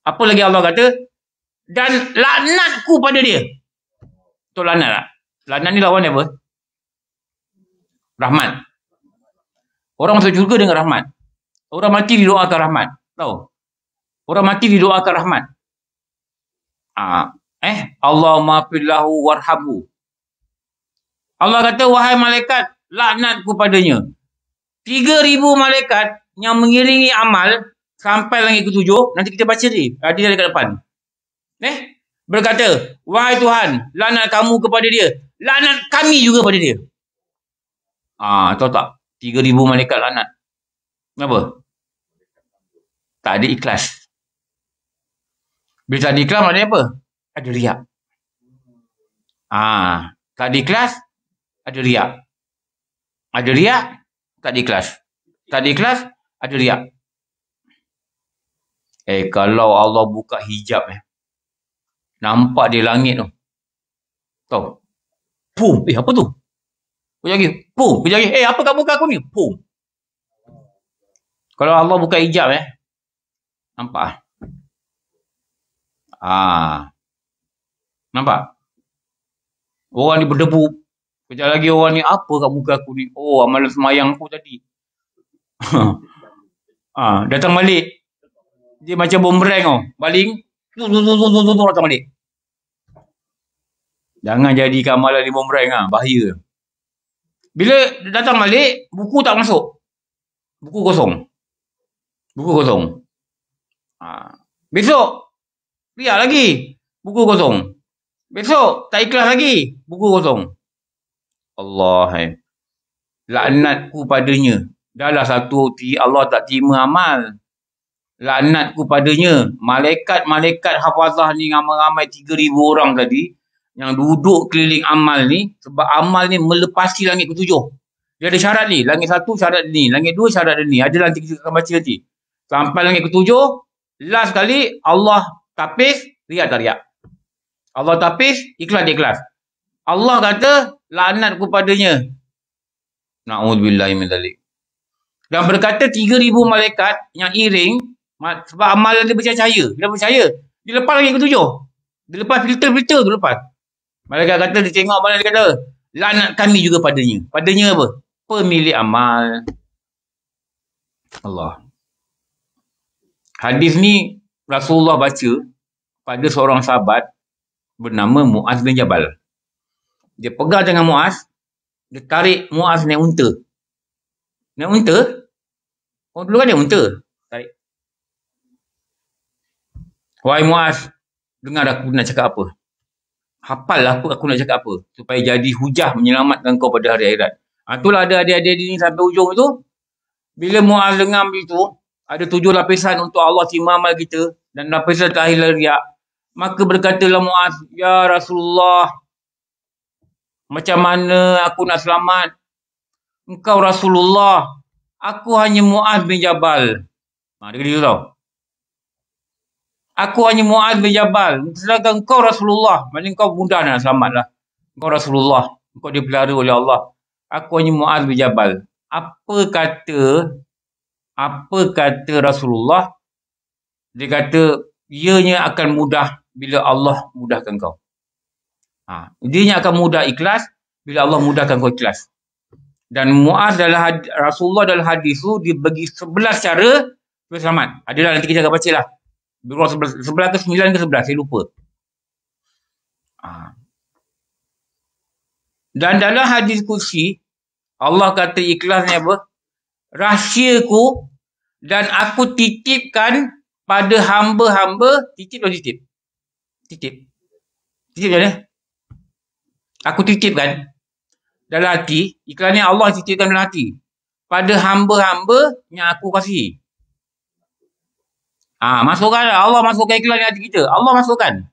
Apa lagi Allah kata? Dan laknatku pada dia. Itu laknat tak? Laknat ni lawan apa? Rahmat. Orang masuk syurga dengan rahmat. Orang mati di doa ke rahmat. Tahu? Orang mati di didoakan rahmat. Ah, eh, Allah maafillahu warhabu. Allah kata, wahai malaikat, laknatku padanya. Tiga ribu malaikat yang mengiringi amal sampai langit tujuh Nanti kita baca ni. Hadis dia ah, dekat depan. Eh? Berkata, Wahai Tuhan, lanat kamu kepada dia. Lanat kami juga kepada dia. Ah, tahu tak? ribu malaikat lanat. Kenapa? Tak ada ikhlas. Bila tak ada ikhlas, maknanya apa? Ada riak. Ah, tak ada ikhlas, ada riak. Ada riak, tak kelas, Tak kelas ada riak. Eh, kalau Allah buka hijab, eh, nampak di langit tu. Tahu? Pum! Eh, apa tu? Kejap lagi. Pum! Kejap Eh, apa kamu buka aku ni? Pum! Kalau Allah buka hijab, eh, nampak lah. Ah. Nampak? Orang ni berdebu Kejap lagi orang ni apa kat muka aku ni? Oh, amalan semayang aku tadi. ha, datang balik. Dia macam bom bomberang oh. Baling. Datang balik. Jangan jadi amalan ni bomberang ah, bahaya. Bila datang balik, buku tak masuk. Buku kosong. Buku kosong. Ah. Besok, biar lagi. Buku kosong. Besok, tak ikhlas lagi. Buku kosong. Allah eh. Laknatku padanya. Dahlah satu ti, Allah tak terima amal. Laknatku padanya. Malaikat-malaikat hafazah ni ramai-ramai 3,000 orang tadi yang duduk keliling amal ni sebab amal ni melepasi langit ketujuh. Dia ada syarat ni. Langit satu syarat ni. Langit dua syarat ni. Ada lah nanti kita akan baca nanti. Sampai langit ketujuh, last kali Allah tapis, riak tak riak. Allah tapis, ikhlas ikhlas. Allah kata, Lanat kepadanya. Na'udzubillah min dalik. Dan berkata 3,000 malaikat yang iring. Sebab amalan dia bercahaya. Dia bercahaya. Dia lepas lagi ketujuh. Dia lepas filter-filter tu lepas. Malaikat kata dia tengok mana dia kata. Lanat kami juga padanya. Padanya apa? Pemilik amal. Allah. Hadis ni Rasulullah baca pada seorang sahabat bernama Mu'az bin Jabal. Dia pegang tangan Muaz, dia tarik Muaz naik unta. Naik unta? Oh, dulu kan dia unta. Tarik. Wahai Muaz, dengar aku nak cakap apa. Hafal lah aku, aku nak cakap apa. Supaya jadi hujah menyelamatkan kau pada hari akhirat. Ha, itulah ada adik-adik ini sampai ujung tu. Bila Muaz dengar begitu, ada tujuh lapisan untuk Allah si mamal kita. Dan lapisan terakhir lah riak. Maka berkatalah Muaz, Ya Rasulullah, macam mana aku nak selamat? Engkau Rasulullah. Aku hanya Mu'ad bin Jabal. Ha, dia kata tau. Aku hanya Mu'ad bin Jabal. Sedangkan engkau Rasulullah. Maksudnya engkau mudah nak selamat lah. Engkau Rasulullah. Engkau dipelara oleh Allah. Aku hanya Mu'ad bin Jabal. Apa kata apa kata Rasulullah? Dia kata, ianya akan mudah bila Allah mudahkan kau. Ha. Dirinya akan mudah ikhlas bila Allah mudahkan kau ikhlas. Dan Mu'az dalam hadis, Rasulullah dalam hadis tu dia bagi sebelah cara selamat. Adalah ha, nanti kita akan baca lah. Sebelah, ke sembilan ke sebelah. Saya lupa. Ha. Dan dalam hadis kursi Allah kata ikhlasnya apa? Rahsiaku dan aku titipkan pada hamba-hamba titip atau titip? Titip. Titip macam mana? aku titipkan dalam hati iklan ni Allah titipkan dalam hati pada hamba-hamba yang aku kasihi ha, masukkan Allah masukkan iklan di hati kita Allah masukkan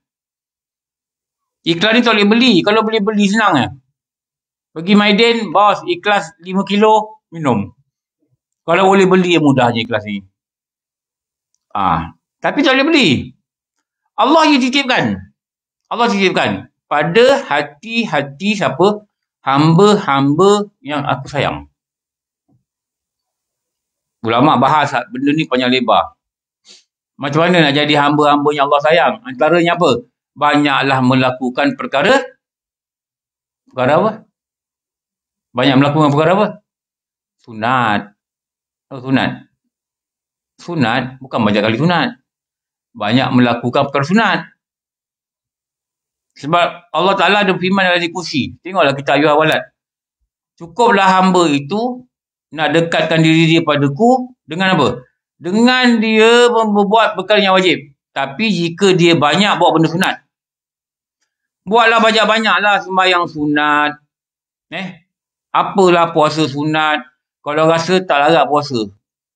iklan ni tak boleh beli kalau boleh beli senang eh. pergi Maiden bos ikhlas 5 kilo minum kalau boleh beli ya mudah je ikhlas ni ha, tapi tak boleh beli Allah yang titipkan Allah titipkan pada hati-hati siapa? Hamba-hamba yang aku sayang. Ulama bahas benda ni panjang lebar. Macam mana nak jadi hamba-hamba yang Allah sayang? Antaranya apa? Banyaklah melakukan perkara. Perkara apa? Banyak melakukan perkara apa? Sunat. Apa sunat? Sunat bukan banyak kali sunat. Banyak melakukan perkara sunat. Sebab Allah Ta'ala ada firman dalam kursi. Tengoklah kita ayuh awalat. Cukuplah hamba itu nak dekatkan diri dia padaku dengan apa? Dengan dia membuat bekal yang wajib. Tapi jika dia banyak buat benda sunat. Buatlah banyak-banyaklah sembahyang sunat. Eh? Apalah puasa sunat. Kalau rasa tak larat puasa.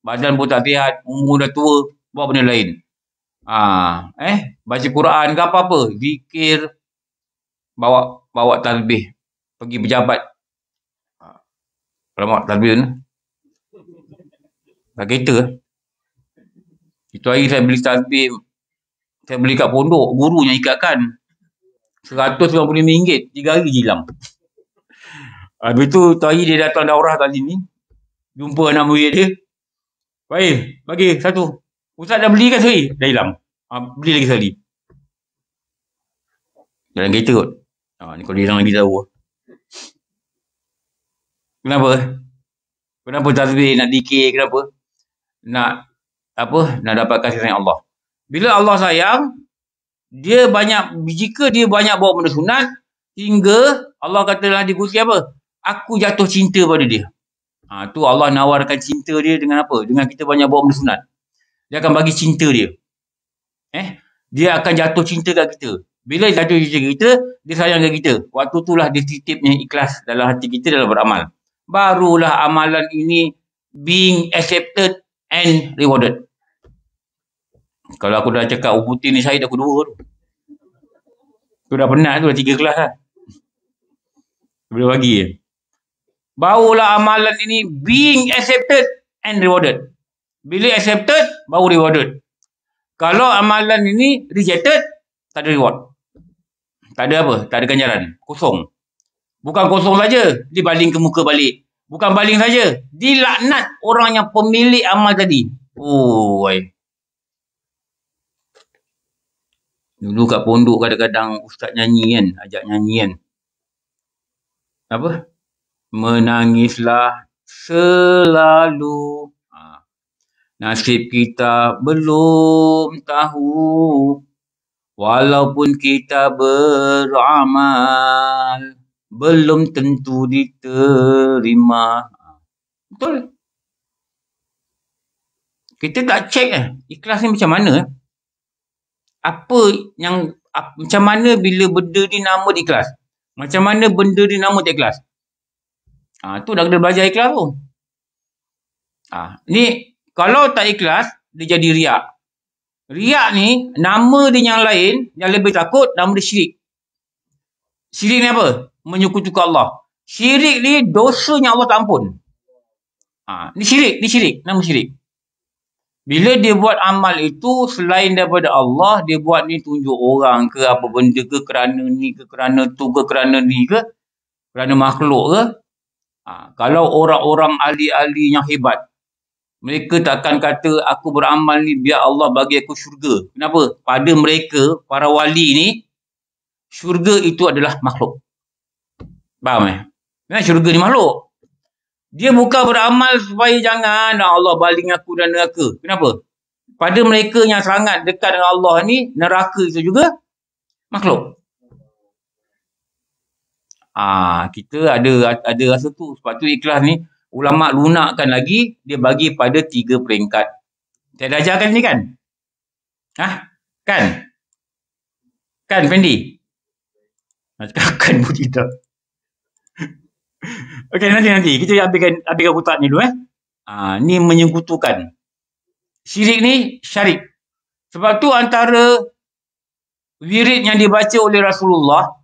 Badan pun tak sihat. Umur dah tua. Buat benda lain. Ah, ha, eh, baca Quran ke apa-apa, zikir, bawa bawa talbih pergi berjabat. Ha. Alamak, talbih ni. Dah kereta. Itu hari saya beli talbih. Saya beli kat pondok. Guru yang ikatkan. RM150 tiga hari hilang. Habis tu, tu hari dia datang daurah kat sini. Jumpa anak murid dia. Baik, bagi satu. Ustaz dah belikan sekali. Dah hilang. Ha, beli lagi sekali. Dalam kereta kot. Ha, ni kalau dia lagi tahu. Kenapa? Kenapa tazbih nak dikir? Kenapa? Nak apa? Nak dapat kasih sayang Allah. Bila Allah sayang, dia banyak, jika dia banyak bawa benda sunat, hingga Allah kata dalam hadis apa? Aku jatuh cinta pada dia. Ha, tu Allah nawarkan cinta dia dengan apa? Dengan kita banyak bawa benda sunat. Dia akan bagi cinta dia. Eh? Dia akan jatuh cinta kat kita. Bila dia jatuh cinta kita, dia sayang kita. Waktu itulah dia titipnya ikhlas dalam hati kita dalam beramal. Barulah amalan ini being accepted and rewarded. Kalau aku dah cakap umputin oh, ni saya dah kedua tu. Tu dah penat tu dah tiga kelas lah. Bila bagi je. Barulah amalan ini being accepted and rewarded. Bila accepted, baru rewarded. Kalau amalan ini rejected, tak ada reward. Tak ada apa, tak ada ganjaran. Kosong. Bukan kosong saja, dibaling ke muka balik. Bukan baling saja, dilaknat orang yang pemilik amal tadi. Oh, Oi. Dulu kat pondok kadang-kadang ustaz nyanyi kan, ajak nyanyi kan. Apa? Menangislah selalu. Ha. Nasib kita belum tahu Walaupun kita beramal Belum tentu diterima Betul Kita tak cek eh, ikhlas ni macam mana eh? Apa yang ap, Macam mana bila benda ni nama di ikhlas Macam mana benda ni nama di ikhlas ha, Tu dah kena belajar ikhlas tu ha, Ni kalau tak ikhlas Dia jadi riak Riak ni, nama dia yang lain, yang lebih takut, nama dia syirik. Syirik ni apa? Menyukutukan Allah. Syirik ni dosa yang Allah tak ampun. Ha, ni syirik, ni syirik, nama syirik. Bila dia buat amal itu, selain daripada Allah, dia buat ni tunjuk orang ke, apa benda ke, kerana ni ke, kerana tu ke, kerana ni ke, kerana makhluk ke. Ha, kalau orang-orang ahli-ahli yang hebat, mereka takkan kata aku beramal ni biar Allah bagi aku syurga. Kenapa? Pada mereka, para wali ni, syurga itu adalah makhluk. Faham eh? Kenapa syurga ni makhluk? Dia bukan beramal supaya jangan ah, Allah baling aku dan neraka. Kenapa? Pada mereka yang sangat dekat dengan Allah ni, neraka itu juga makhluk. Ah, kita ada ada rasa tu. Sebab tu ikhlas ni, ulama lunakkan lagi dia bagi pada tiga peringkat. Saya dah ajarkan ni kan? Hah? Kan? Kan Fendi? Nak cakap kan pun tidak. Okey nanti nanti kita habiskan habiskan kutab ni dulu eh. Ah ha, ni menyekutukan. Syirik ni syarik. Sebab tu antara wirid yang dibaca oleh Rasulullah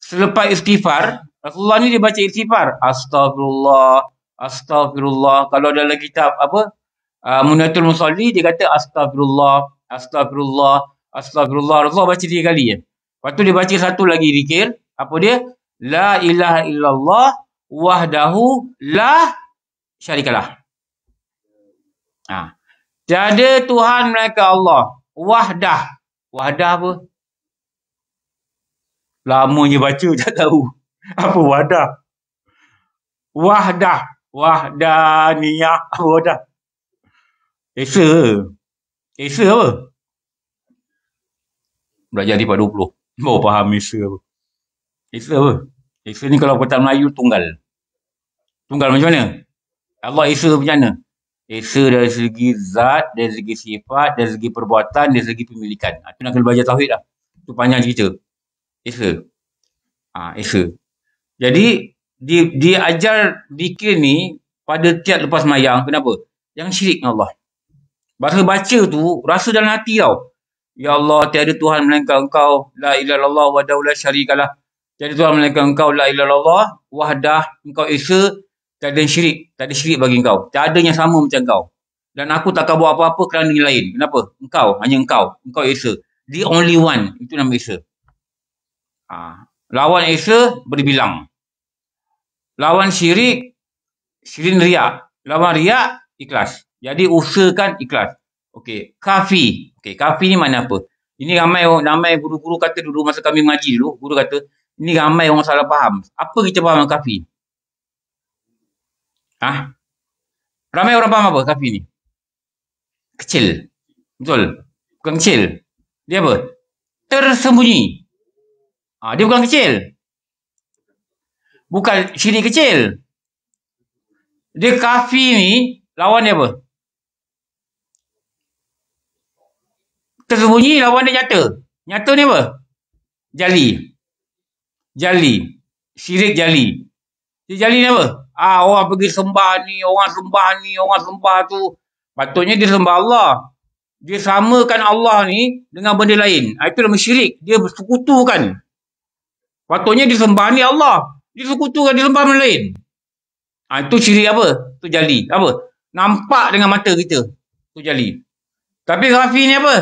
selepas istighfar Rasulullah ni dia baca irtifar. Astagfirullah. Astagfirullah. Kalau ada lagi kitab apa? Uh, Munatul Musalli dia kata Astagfirullah. Astagfirullah. Astagfirullah. Rasulullah baca tiga kali je. Lepas tu dia baca satu lagi rikir. Apa dia? La ilaha illallah wahdahu la syarikalah. Ha. Tiada Tuhan mereka Allah. Wahdah. Wahdah apa? Lama je baca tak tahu. apa wadah wahdah wahdaniyah apa wadah esa esa apa belajar di 20 oh faham esa apa esa apa esa ni kalau kata Melayu tunggal tunggal macam mana Allah esa macam mana Esa dari segi zat, dari segi sifat, dari segi perbuatan, dari segi pemilikan. Itu nak kena belajar tauhid lah. Itu panjang cerita. Esa. Ah, ha, Esa. Jadi dia, dia ajar zikir ni pada tiap lepas mayang. Kenapa? Yang syirik dengan Allah. Bahasa baca tu rasa dalam hati tau. Ya Allah, tiada Tuhan melainkan engkau. La ilalallah wa daulah syarikalah. Tiada Tuhan melainkan engkau. La ilalallah wahdah. Engkau isa. Tak ada syirik. Tiada syirik bagi engkau. Tak yang sama macam engkau. Dan aku tak takkan buat apa-apa kerana yang lain. Kenapa? Engkau. Hanya engkau. Engkau Isa. The only one. Itu nama Isa. Ha. Lawan Isa berbilang. Lawan syirik, syirin riak. Lawan riak, ikhlas. Jadi usahakan ikhlas. Okey, kafi. Okey, kafi ni mana apa? Ini ramai orang, ramai guru-guru kata dulu masa kami mengaji dulu, guru kata, ini ramai orang salah faham. Apa kita faham kafi? Hah? Ramai orang faham apa kafi ni? Kecil. Betul? Bukan kecil. Dia apa? Tersembunyi. ha, dia bukan kecil bukan syirik kecil. Dia kafir ni lawan dia apa? Tersembunyi lawan dia nyata. Nyata ni apa? Jali. Jali. sirik jali. Dia jali ni apa? Ah, orang pergi sembah ni, orang sembah ni, orang sembah tu. Patutnya dia sembah Allah. Dia samakan Allah ni dengan benda lain. Ah, Itu nama syirik. Dia bersekutukan. Patutnya dia sembah ni Allah. Dia sekutukan di lembah lain. Ha, itu ciri apa? Itu jali. Apa? Nampak dengan mata kita. Itu jali. Tapi Rafi ni apa?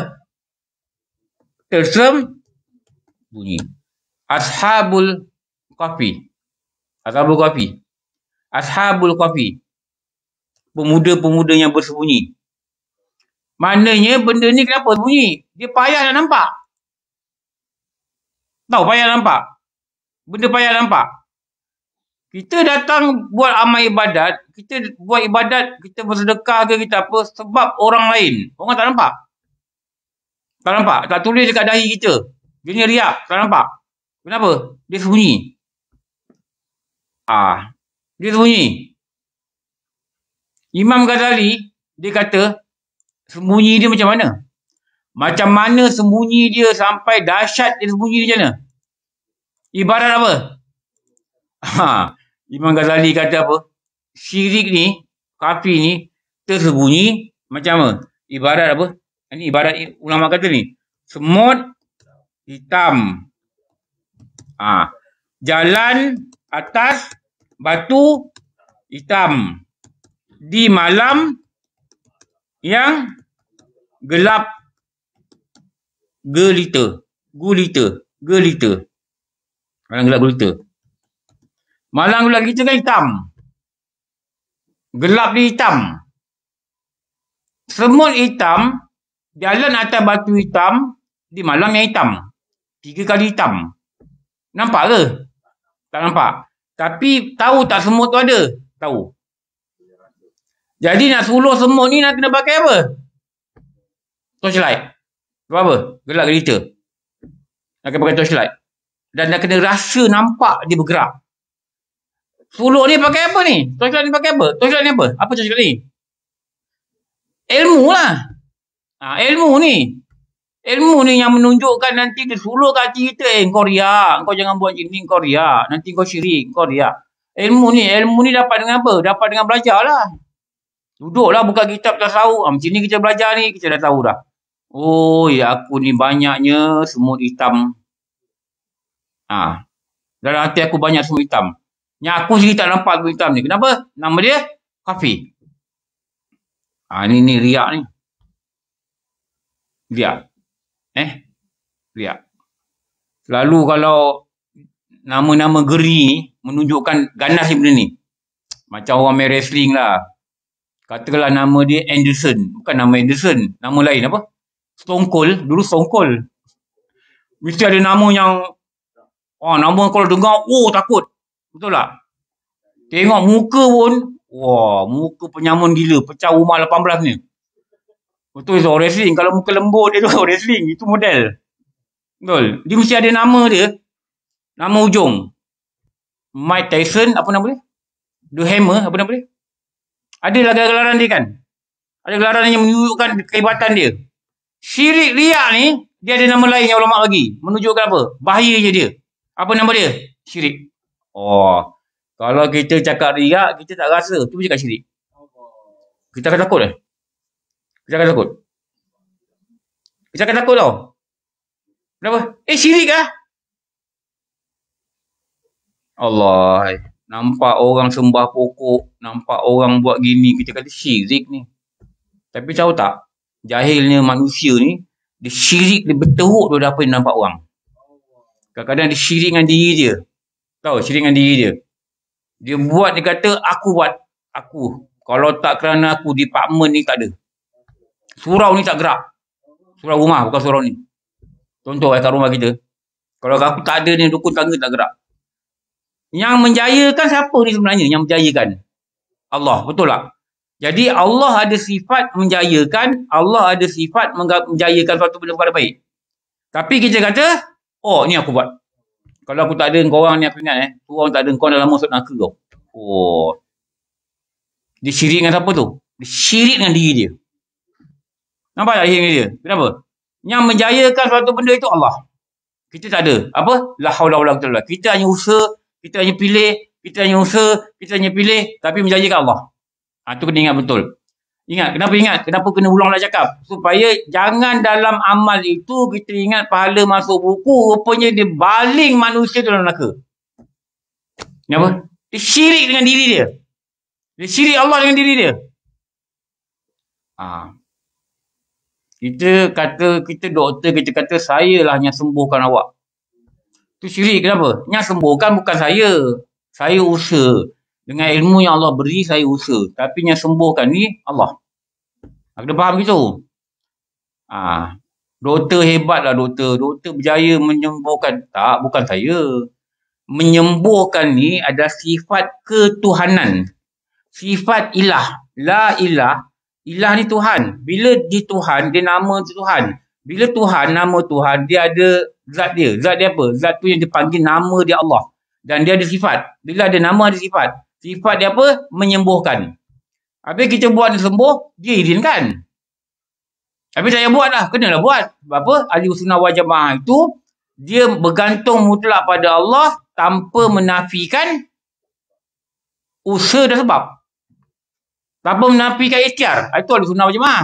Terserem bunyi. Ashabul Kafi. Ashabul Kafi. Ashabul Kafi. Pemuda-pemuda yang bersembunyi. Maknanya benda ni kenapa bunyi? Dia payah nak nampak. Tahu payah nampak. Benda payah nampak. Kita datang buat amal ibadat, kita buat ibadat, kita bersedekah ke kita apa, sebab orang lain. Orang tak nampak. Tak nampak. Tak tulis dekat dahi kita. Dia ni riak. Tak nampak. Kenapa? Dia sembunyi. Ah, Dia sembunyi. Imam Ghazali, dia kata, sembunyi dia macam mana? Macam mana sembunyi dia sampai dahsyat dia sembunyi dia macam mana? Ibarat apa? Ha, Imam Ghazali kata apa? Syirik ni, kafir ni tersembunyi macam apa? Ibarat apa? Ini ibarat ulama kata ni. Semut hitam. Ha, jalan atas batu hitam. Di malam yang gelap gelita. Gulita. Gelita. Malam gelap gulita. Malang gelap kita kan hitam. Gelap dia hitam. Semut hitam, jalan atas batu hitam, di malam yang hitam. Tiga kali hitam. Nampak ke? Tak nampak. Tapi tahu tak semut tu ada? Tahu. Jadi nak suluh semut ni nak kena pakai apa? Torchlight. Sebab apa? Gelap kereta. Nak pakai torchlight. Dan nak kena rasa nampak dia bergerak. Puluk ni pakai apa ni? Torchlight ni pakai apa? Torchlight ni apa? Apa torchlight ni? Ilmu lah. Ha, ilmu ni. Ilmu ni yang menunjukkan nanti dia suluh kaki kita. Eh, kau riak. Kau jangan buat macam ni. Kau riak. Nanti kau syirik. Kau riak. Ilmu ni. Ilmu ni dapat dengan apa? Dapat dengan belajar lah. Duduklah buka kitab tak tahu. Ha, macam ni kita belajar ni. Kita dah tahu dah. Oh, ya aku ni banyaknya semut hitam. Ha. Dalam hati aku banyak semut hitam. Yang aku sendiri tak nampak kulit hitam ni. Kenapa? Nama dia kafir. Ha, ini ni riak ni. Riak. Eh? Riak. Lalu kalau nama-nama geri menunjukkan ganas benda ni. Macam orang main wrestling lah. Katakanlah nama dia Anderson. Bukan nama Anderson. Nama lain apa? Stone Cold. Dulu Stone Cold. Mesti ada nama yang... Oh, nama kalau dengar, oh takut. Betul tak? Tengok muka pun, wah, muka penyamun gila. Pecah rumah 18 ni. Betul, itu wrestling. Kalau muka lembut dia tu wrestling. Itu model. Betul. Dia mesti ada nama dia. Nama ujung. Mike Tyson, apa nama dia? The Hammer, apa nama dia? Ada lah gelaran dia kan? Ada gelaran yang menunjukkan kehebatan dia. Syirik riak ni, dia ada nama lain yang ulama bagi. Menunjukkan apa? Bahayanya dia. Apa nama dia? Syirik. Oh. Kalau kita cakap riak, kita tak rasa. tu pun cakap syirik. Kita akan takut eh? Kita akan takut. Kita akan takut tau. Kenapa? Eh syirik lah. Allah. Eh. Nampak orang sembah pokok. Nampak orang buat gini. Kita kata syirik ni. Tapi tahu tak? Jahilnya manusia ni. Dia syirik, dia berteruk daripada apa yang nampak orang. Kadang-kadang dia syirik dengan diri dia. Tahu syirik dengan diri dia. Dia buat dia kata aku buat. Aku. Kalau tak kerana aku department ni tak ada. Surau ni tak gerak. Surau rumah bukan surau ni. Contoh eh, kat rumah kita. Kalau aku tak ada ni dukun tangga tak gerak. Yang menjayakan siapa ni sebenarnya yang menjayakan? Allah. Betul tak? Jadi Allah ada sifat menjayakan. Allah ada sifat menjayakan suatu benda kepada baik. Tapi kita kata, oh ni aku buat. Kalau aku tak ada kau orang ni aku ingat eh. Tu orang tak ada kau dah lama masuk neraka kau. Oh. Dia syirik dengan siapa tu? Dia syirik dengan diri dia. Nampak tak akhirnya dia? Kenapa? Yang menjayakan suatu benda itu Allah. Kita tak ada. Apa? La haula wala quwwata Kita hanya usaha, kita hanya pilih, kita hanya usaha, kita hanya pilih tapi menjayakan Allah. Ha, tu kena ingat betul. Ingat, kenapa ingat? Kenapa kena ulanglah cakap? Supaya jangan dalam amal itu kita ingat pahala masuk buku rupanya dia baling manusia dalam neraka. Kenapa? Dia syirik dengan diri dia. Dia syirik Allah dengan diri dia. Ha. Kita kata, kita doktor, kita kata saya lah yang sembuhkan awak. Itu syirik kenapa? Yang sembuhkan bukan saya. Saya usaha. Dengan ilmu yang Allah beri, saya usaha. Tapi yang sembuhkan ni Allah. Ha, kena faham gitu. Ha, doktor hebat lah doktor. Doktor berjaya menyembuhkan. Tak, bukan saya. Menyembuhkan ni ada sifat ketuhanan. Sifat ilah. La ilah. Ilah ni Tuhan. Bila di Tuhan, dia nama Tuhan. Bila Tuhan, nama Tuhan, dia ada zat dia. Zat dia apa? Zat tu yang dipanggil nama dia Allah. Dan dia ada sifat. Bila ada nama, ada sifat. Sifat dia apa? Menyembuhkan. Habis kita buat dia sembuh, dia izinkan. Tapi hmm. saya buat lah, kenalah buat. Sebab apa? Ahli usunah wal jamaah itu, dia bergantung mutlak pada Allah tanpa menafikan usaha dan sebab. Tanpa menafikan ikhtiar. Ah, itu ahli usunah wal jamaah.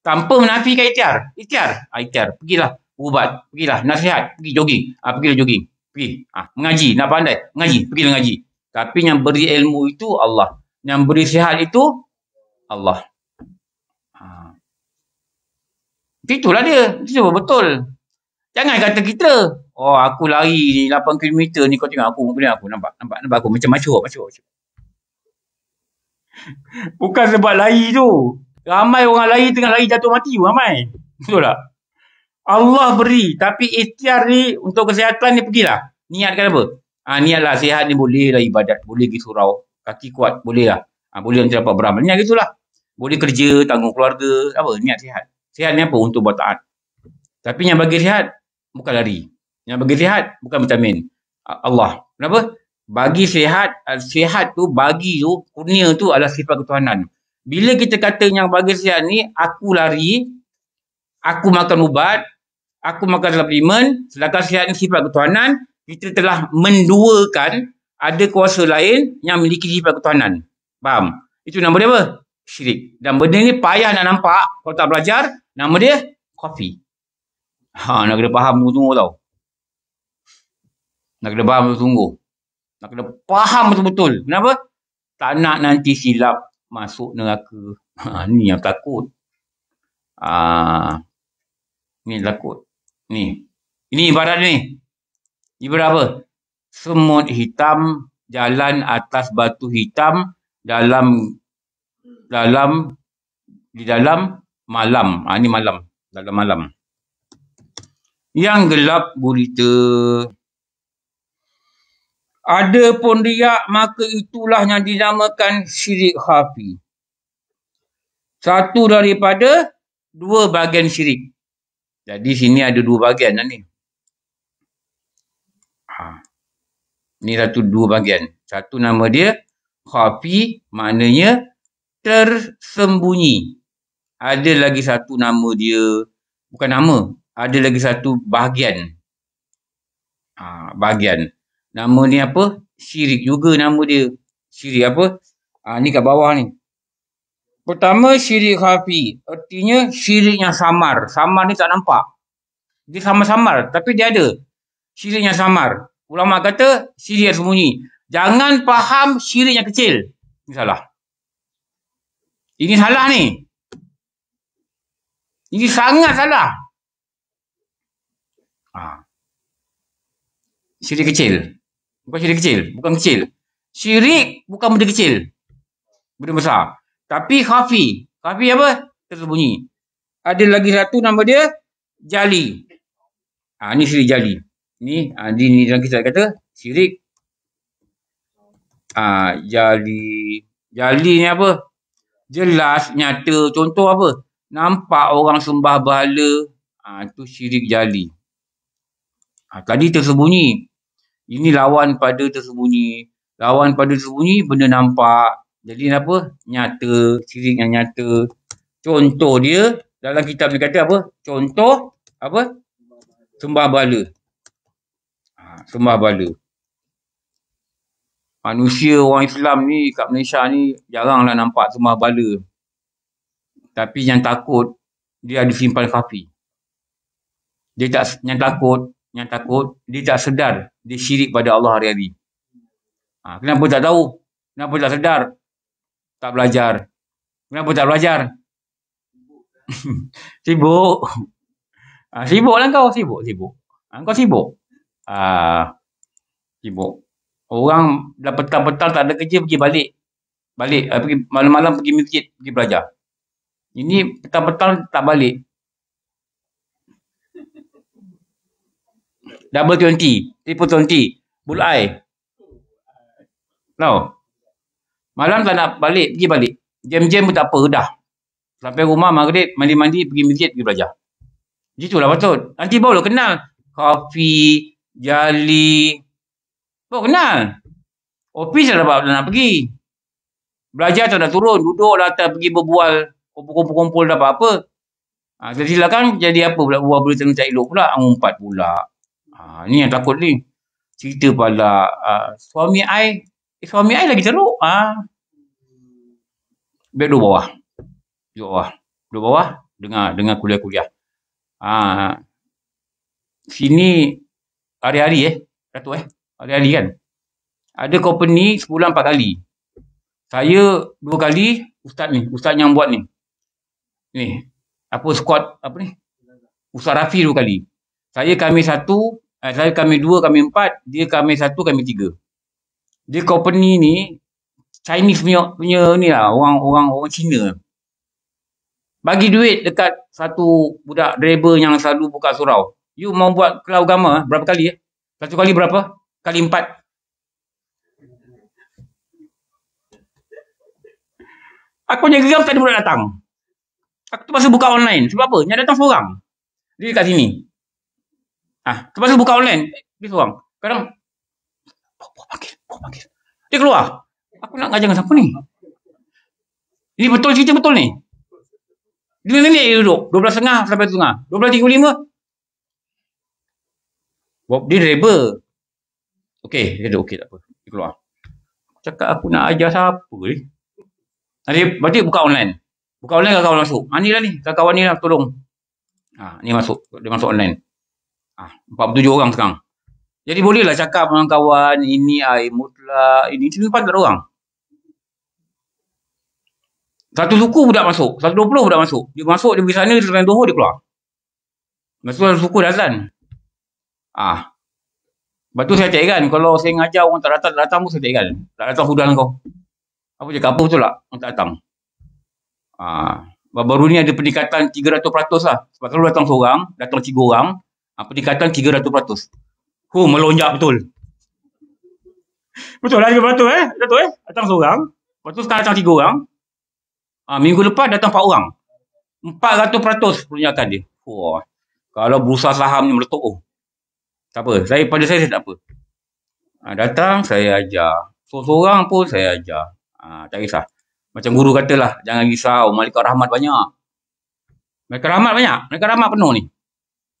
Tanpa menafikan ikhtiar. Ikhtiar. Ha, ikhtiar. Pergilah. Ubat. Pergilah. Nasihat. Pergi jogging. Ha, pergilah jogging. Pergi. Ha, mengaji. Nak pandai. Mengaji. Pergilah mengaji. Tapi yang beri ilmu itu Allah yang beri sihat itu Allah. Ha. Itulah dia. Itu betul. Jangan kata kita. Oh aku lari 8 km ni kau tengok aku. Mungkin aku nampak. Nampak, nampak aku macam macho. macho, macho. Bukan sebab lari tu. Ramai orang lari tengah lari jatuh mati. Ramai. Betul tak? Allah beri. Tapi ikhtiar ni untuk kesihatan ni pergilah. Niatkan apa? Ha, niatlah sihat ni boleh bolehlah ibadat. Boleh pergi surau kaki kuat boleh lah. Ha, boleh nanti dapat beramal. Niat gitulah. Boleh kerja, tanggung keluarga, apa niat sihat. Sihat ni apa untuk buat taat. Tapi yang bagi sihat bukan lari. Yang bagi sihat bukan vitamin. Allah. Kenapa? Bagi sihat, sihat tu bagi tu kurnia tu adalah sifat ketuhanan. Bila kita kata yang bagi sihat ni aku lari, aku makan ubat, aku makan suplemen, sedangkan sihat ni sifat ketuhanan, kita telah menduakan ada kuasa lain yang memiliki sifat ketuhanan. Faham? Itu nama dia apa? Syirik. Dan benda ni payah nak nampak kalau tak belajar, nama dia kopi. Ha, nak kena faham betul-betul tau. Nak kena faham betul-betul. Nak kena faham betul-betul. Kenapa? Tak nak nanti silap masuk neraka. Ha, ni yang takut. Ha, ni takut. Ni. Ini ibarat ni. Ibarat apa? semut hitam jalan atas batu hitam dalam dalam di dalam malam. Ha, ini malam. Dalam malam. Yang gelap gulita. Ada pun riak maka itulah yang dinamakan syirik khafi. Satu daripada dua bagian syirik. Jadi sini ada dua bagian lah ni. ni satu dua bahagian. Satu nama dia khafi maknanya tersembunyi. Ada lagi satu nama dia bukan nama, ada lagi satu bahagian. Ha, bahagian. Nama ni apa? Syirik juga nama dia. Syirik apa? Ha, ni kat bawah ni. Pertama syirik khafi, artinya syirik yang samar. Samar ni tak nampak. Dia samar-samar tapi dia ada. Syirik yang samar. Ulama kata syirik yang sembunyi. Jangan faham syirik yang kecil. Ini salah. Ini salah ni. Ini sangat salah. Ha. Syirik kecil. Bukan syirik kecil. Bukan kecil. Syirik bukan benda kecil. Benda besar. Tapi khafi. Khafi apa? Tersembunyi. Ada lagi satu nama dia. Jali. Ha, ini syirik jali. Jali ni uh, ah, di ni dalam kita kata syirik ah uh, jali jali ni apa jelas nyata contoh apa nampak orang sembah bala ah uh, tu syirik jali ah tadi tersembunyi ini lawan pada tersembunyi lawan pada tersembunyi benda nampak jadi apa nyata syirik yang nyata contoh dia dalam kitab ni kata apa contoh apa sembah bala, sembah bala sembah bala. Manusia orang Islam ni kat Malaysia ni jaranglah nampak sembah bala. Tapi yang takut dia ada simpan kapi. Dia tak yang takut, yang takut dia tak sedar dia syirik pada Allah hari-hari. Ha, kenapa tak tahu? Kenapa tak sedar? Tak belajar. Kenapa tak belajar? sibuk. Ha, sibuklah kau, sibuk, sibuk. Ha, kau sibuk. Ah, ibu Orang dah petang-petang tak ada kerja pergi balik. Balik eh, pergi malam-malam pergi masjid, pergi belajar. Ini petang-petang tak balik. Double 20, triple 20, bulai. No. Malam tak nak balik, pergi balik. Jam-jam pun tak apa, dah. Sampai rumah maghrib, mandi-mandi, pergi masjid, pergi belajar. Gitulah patut. Nanti baru kenal. Coffee, Jali. Oh, kenal. opis dah dapat nak pergi. Belajar tak nak turun. Duduk lah tak pergi berbual. Kumpul-kumpul dapat apa-apa. Ha, jadi lah kan jadi apa pula. Buah berita tak elok pula. Angumpat pula. Ha, ni yang takut ni. Cerita pula. Ha, suami I. Eh, suami I lagi teruk. Ha. Biar duduk bawah. Duduk bawah. Duduk bawah. Dengar. Dengar kuliah-kuliah. Ha. ha. Sini hari-hari eh. Datuk eh. Hari-hari kan. Ada company sebulan empat kali. Saya dua kali ustaz ni. Ustaz yang buat ni. Ni. Apa squad apa ni. Ustaz Rafi dua kali. Saya kami satu. Eh, saya kami dua, kami empat. Dia kami satu, kami tiga. Dia company ni. Chinese punya, punya ni lah. Orang, orang, orang Cina. Bagi duit dekat satu budak driver yang selalu buka surau. You mau buat kelau gama eh, berapa kali? ya? Satu kali berapa? Kali empat. Aku punya geram tadi boleh datang. Aku terpaksa buka online. Sebab apa? Yang datang seorang. Dia kat sini. Ah, terpaksa buka online. Eh, dia seorang. Sekarang. Bawa panggil. Bawa panggil. Dia keluar. Aku nak ngajar dengan siapa ni? Ini betul cerita betul ni? Di mana ni duduk? 12.30 sampai 1.30. 12.35 Bob dia reba. Okey, dia kata okey tak apa. Dia keluar. Cakap aku nak ajar siapa ni? Tadi berarti buka online. Buka online kakak masuk. Ani ah, lah ni, kawan ni lah tolong. Ha ni masuk, dia masuk online. Ah, ha, 47 orang sekarang. Jadi bolehlah cakap dengan kawan ini ai mutlak, ini tu pun ada orang. Satu suku budak masuk, satu dua puluh budak masuk. Dia masuk, dia pergi sana, dia sana keluar. Masuk suku dah Ah. Lepas tu saya cek kan. Kalau saya ngajar orang tak datang, tak datang pun saya cek kan. Tak datang hudan kau. Apa cakap apa tu lah. Orang tak datang. Ah. Baru ni ada peningkatan 300% lah. Sebab kalau datang seorang, datang tiga orang, ah, peningkatan 300%. Huh, melonjak betul. Betul lah 300% eh. Datuk eh. Datang seorang. Lepas tu sekarang datang tiga orang. Ah, minggu lepas datang empat orang. 400% peningkatan dia. Wah. Kalau berusaha saham ni meletup. Oh. Tak apa, saya pada saya, saya tak apa. Ha, datang saya ajar. Seorang-seorang pun saya ajar. Ha, tak kisah. Macam guru katalah, jangan risau, malaikat rahmat banyak. Malaikat rahmat banyak, malaikat rahmat penuh ni.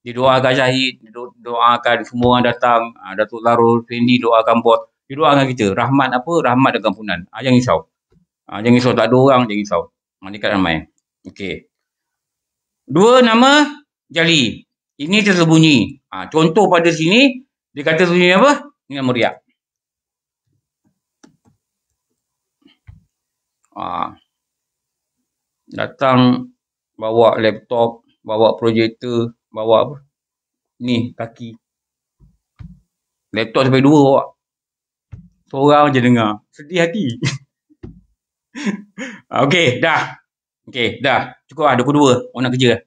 Dia doakan Zahid, do- doakan semua orang datang, ha, Datuk Larul, Fendi doakan bot. Dia doakan kita, rahmat apa, rahmat dan kampunan. Ha, jangan risau. Ha, jangan risau, tak ada orang, jangan risau. Malaikat ramai. Okey. Dua nama Jali. Ini tersembunyi. Ha, contoh pada sini, dia kata tersembunyi apa? Ini nama riak. Ha. Datang, bawa laptop, bawa projektor, bawa apa? Ni, kaki. Laptop sampai dua bawa. Seorang je dengar. Sedih hati. Ha, okay, dah. Okay, dah. Cukup lah, 22. Orang nak kerja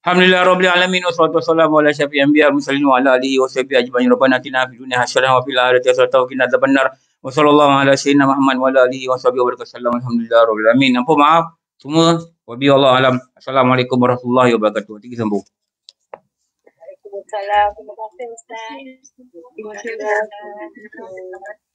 Alhamdulillah Rabbil Alamin wa salatu wassalamu ala syafi anbiya musallin wa ala alihi wa sahbihi ajma'in rabbana atina fi dunya hasanah wa fil akhirati hasanah wa qina adzaban nar wa sallallahu ala sayyidina Muhammad wa ala alihi wa sahbihi wa sallam alhamdulillah rabbil alamin ampun maaf semua wa bi alam assalamualaikum warahmatullahi wabarakatuh tinggi sambung Waalaikumsalam Warahmatullahi Wabarakatuh. ustaz terima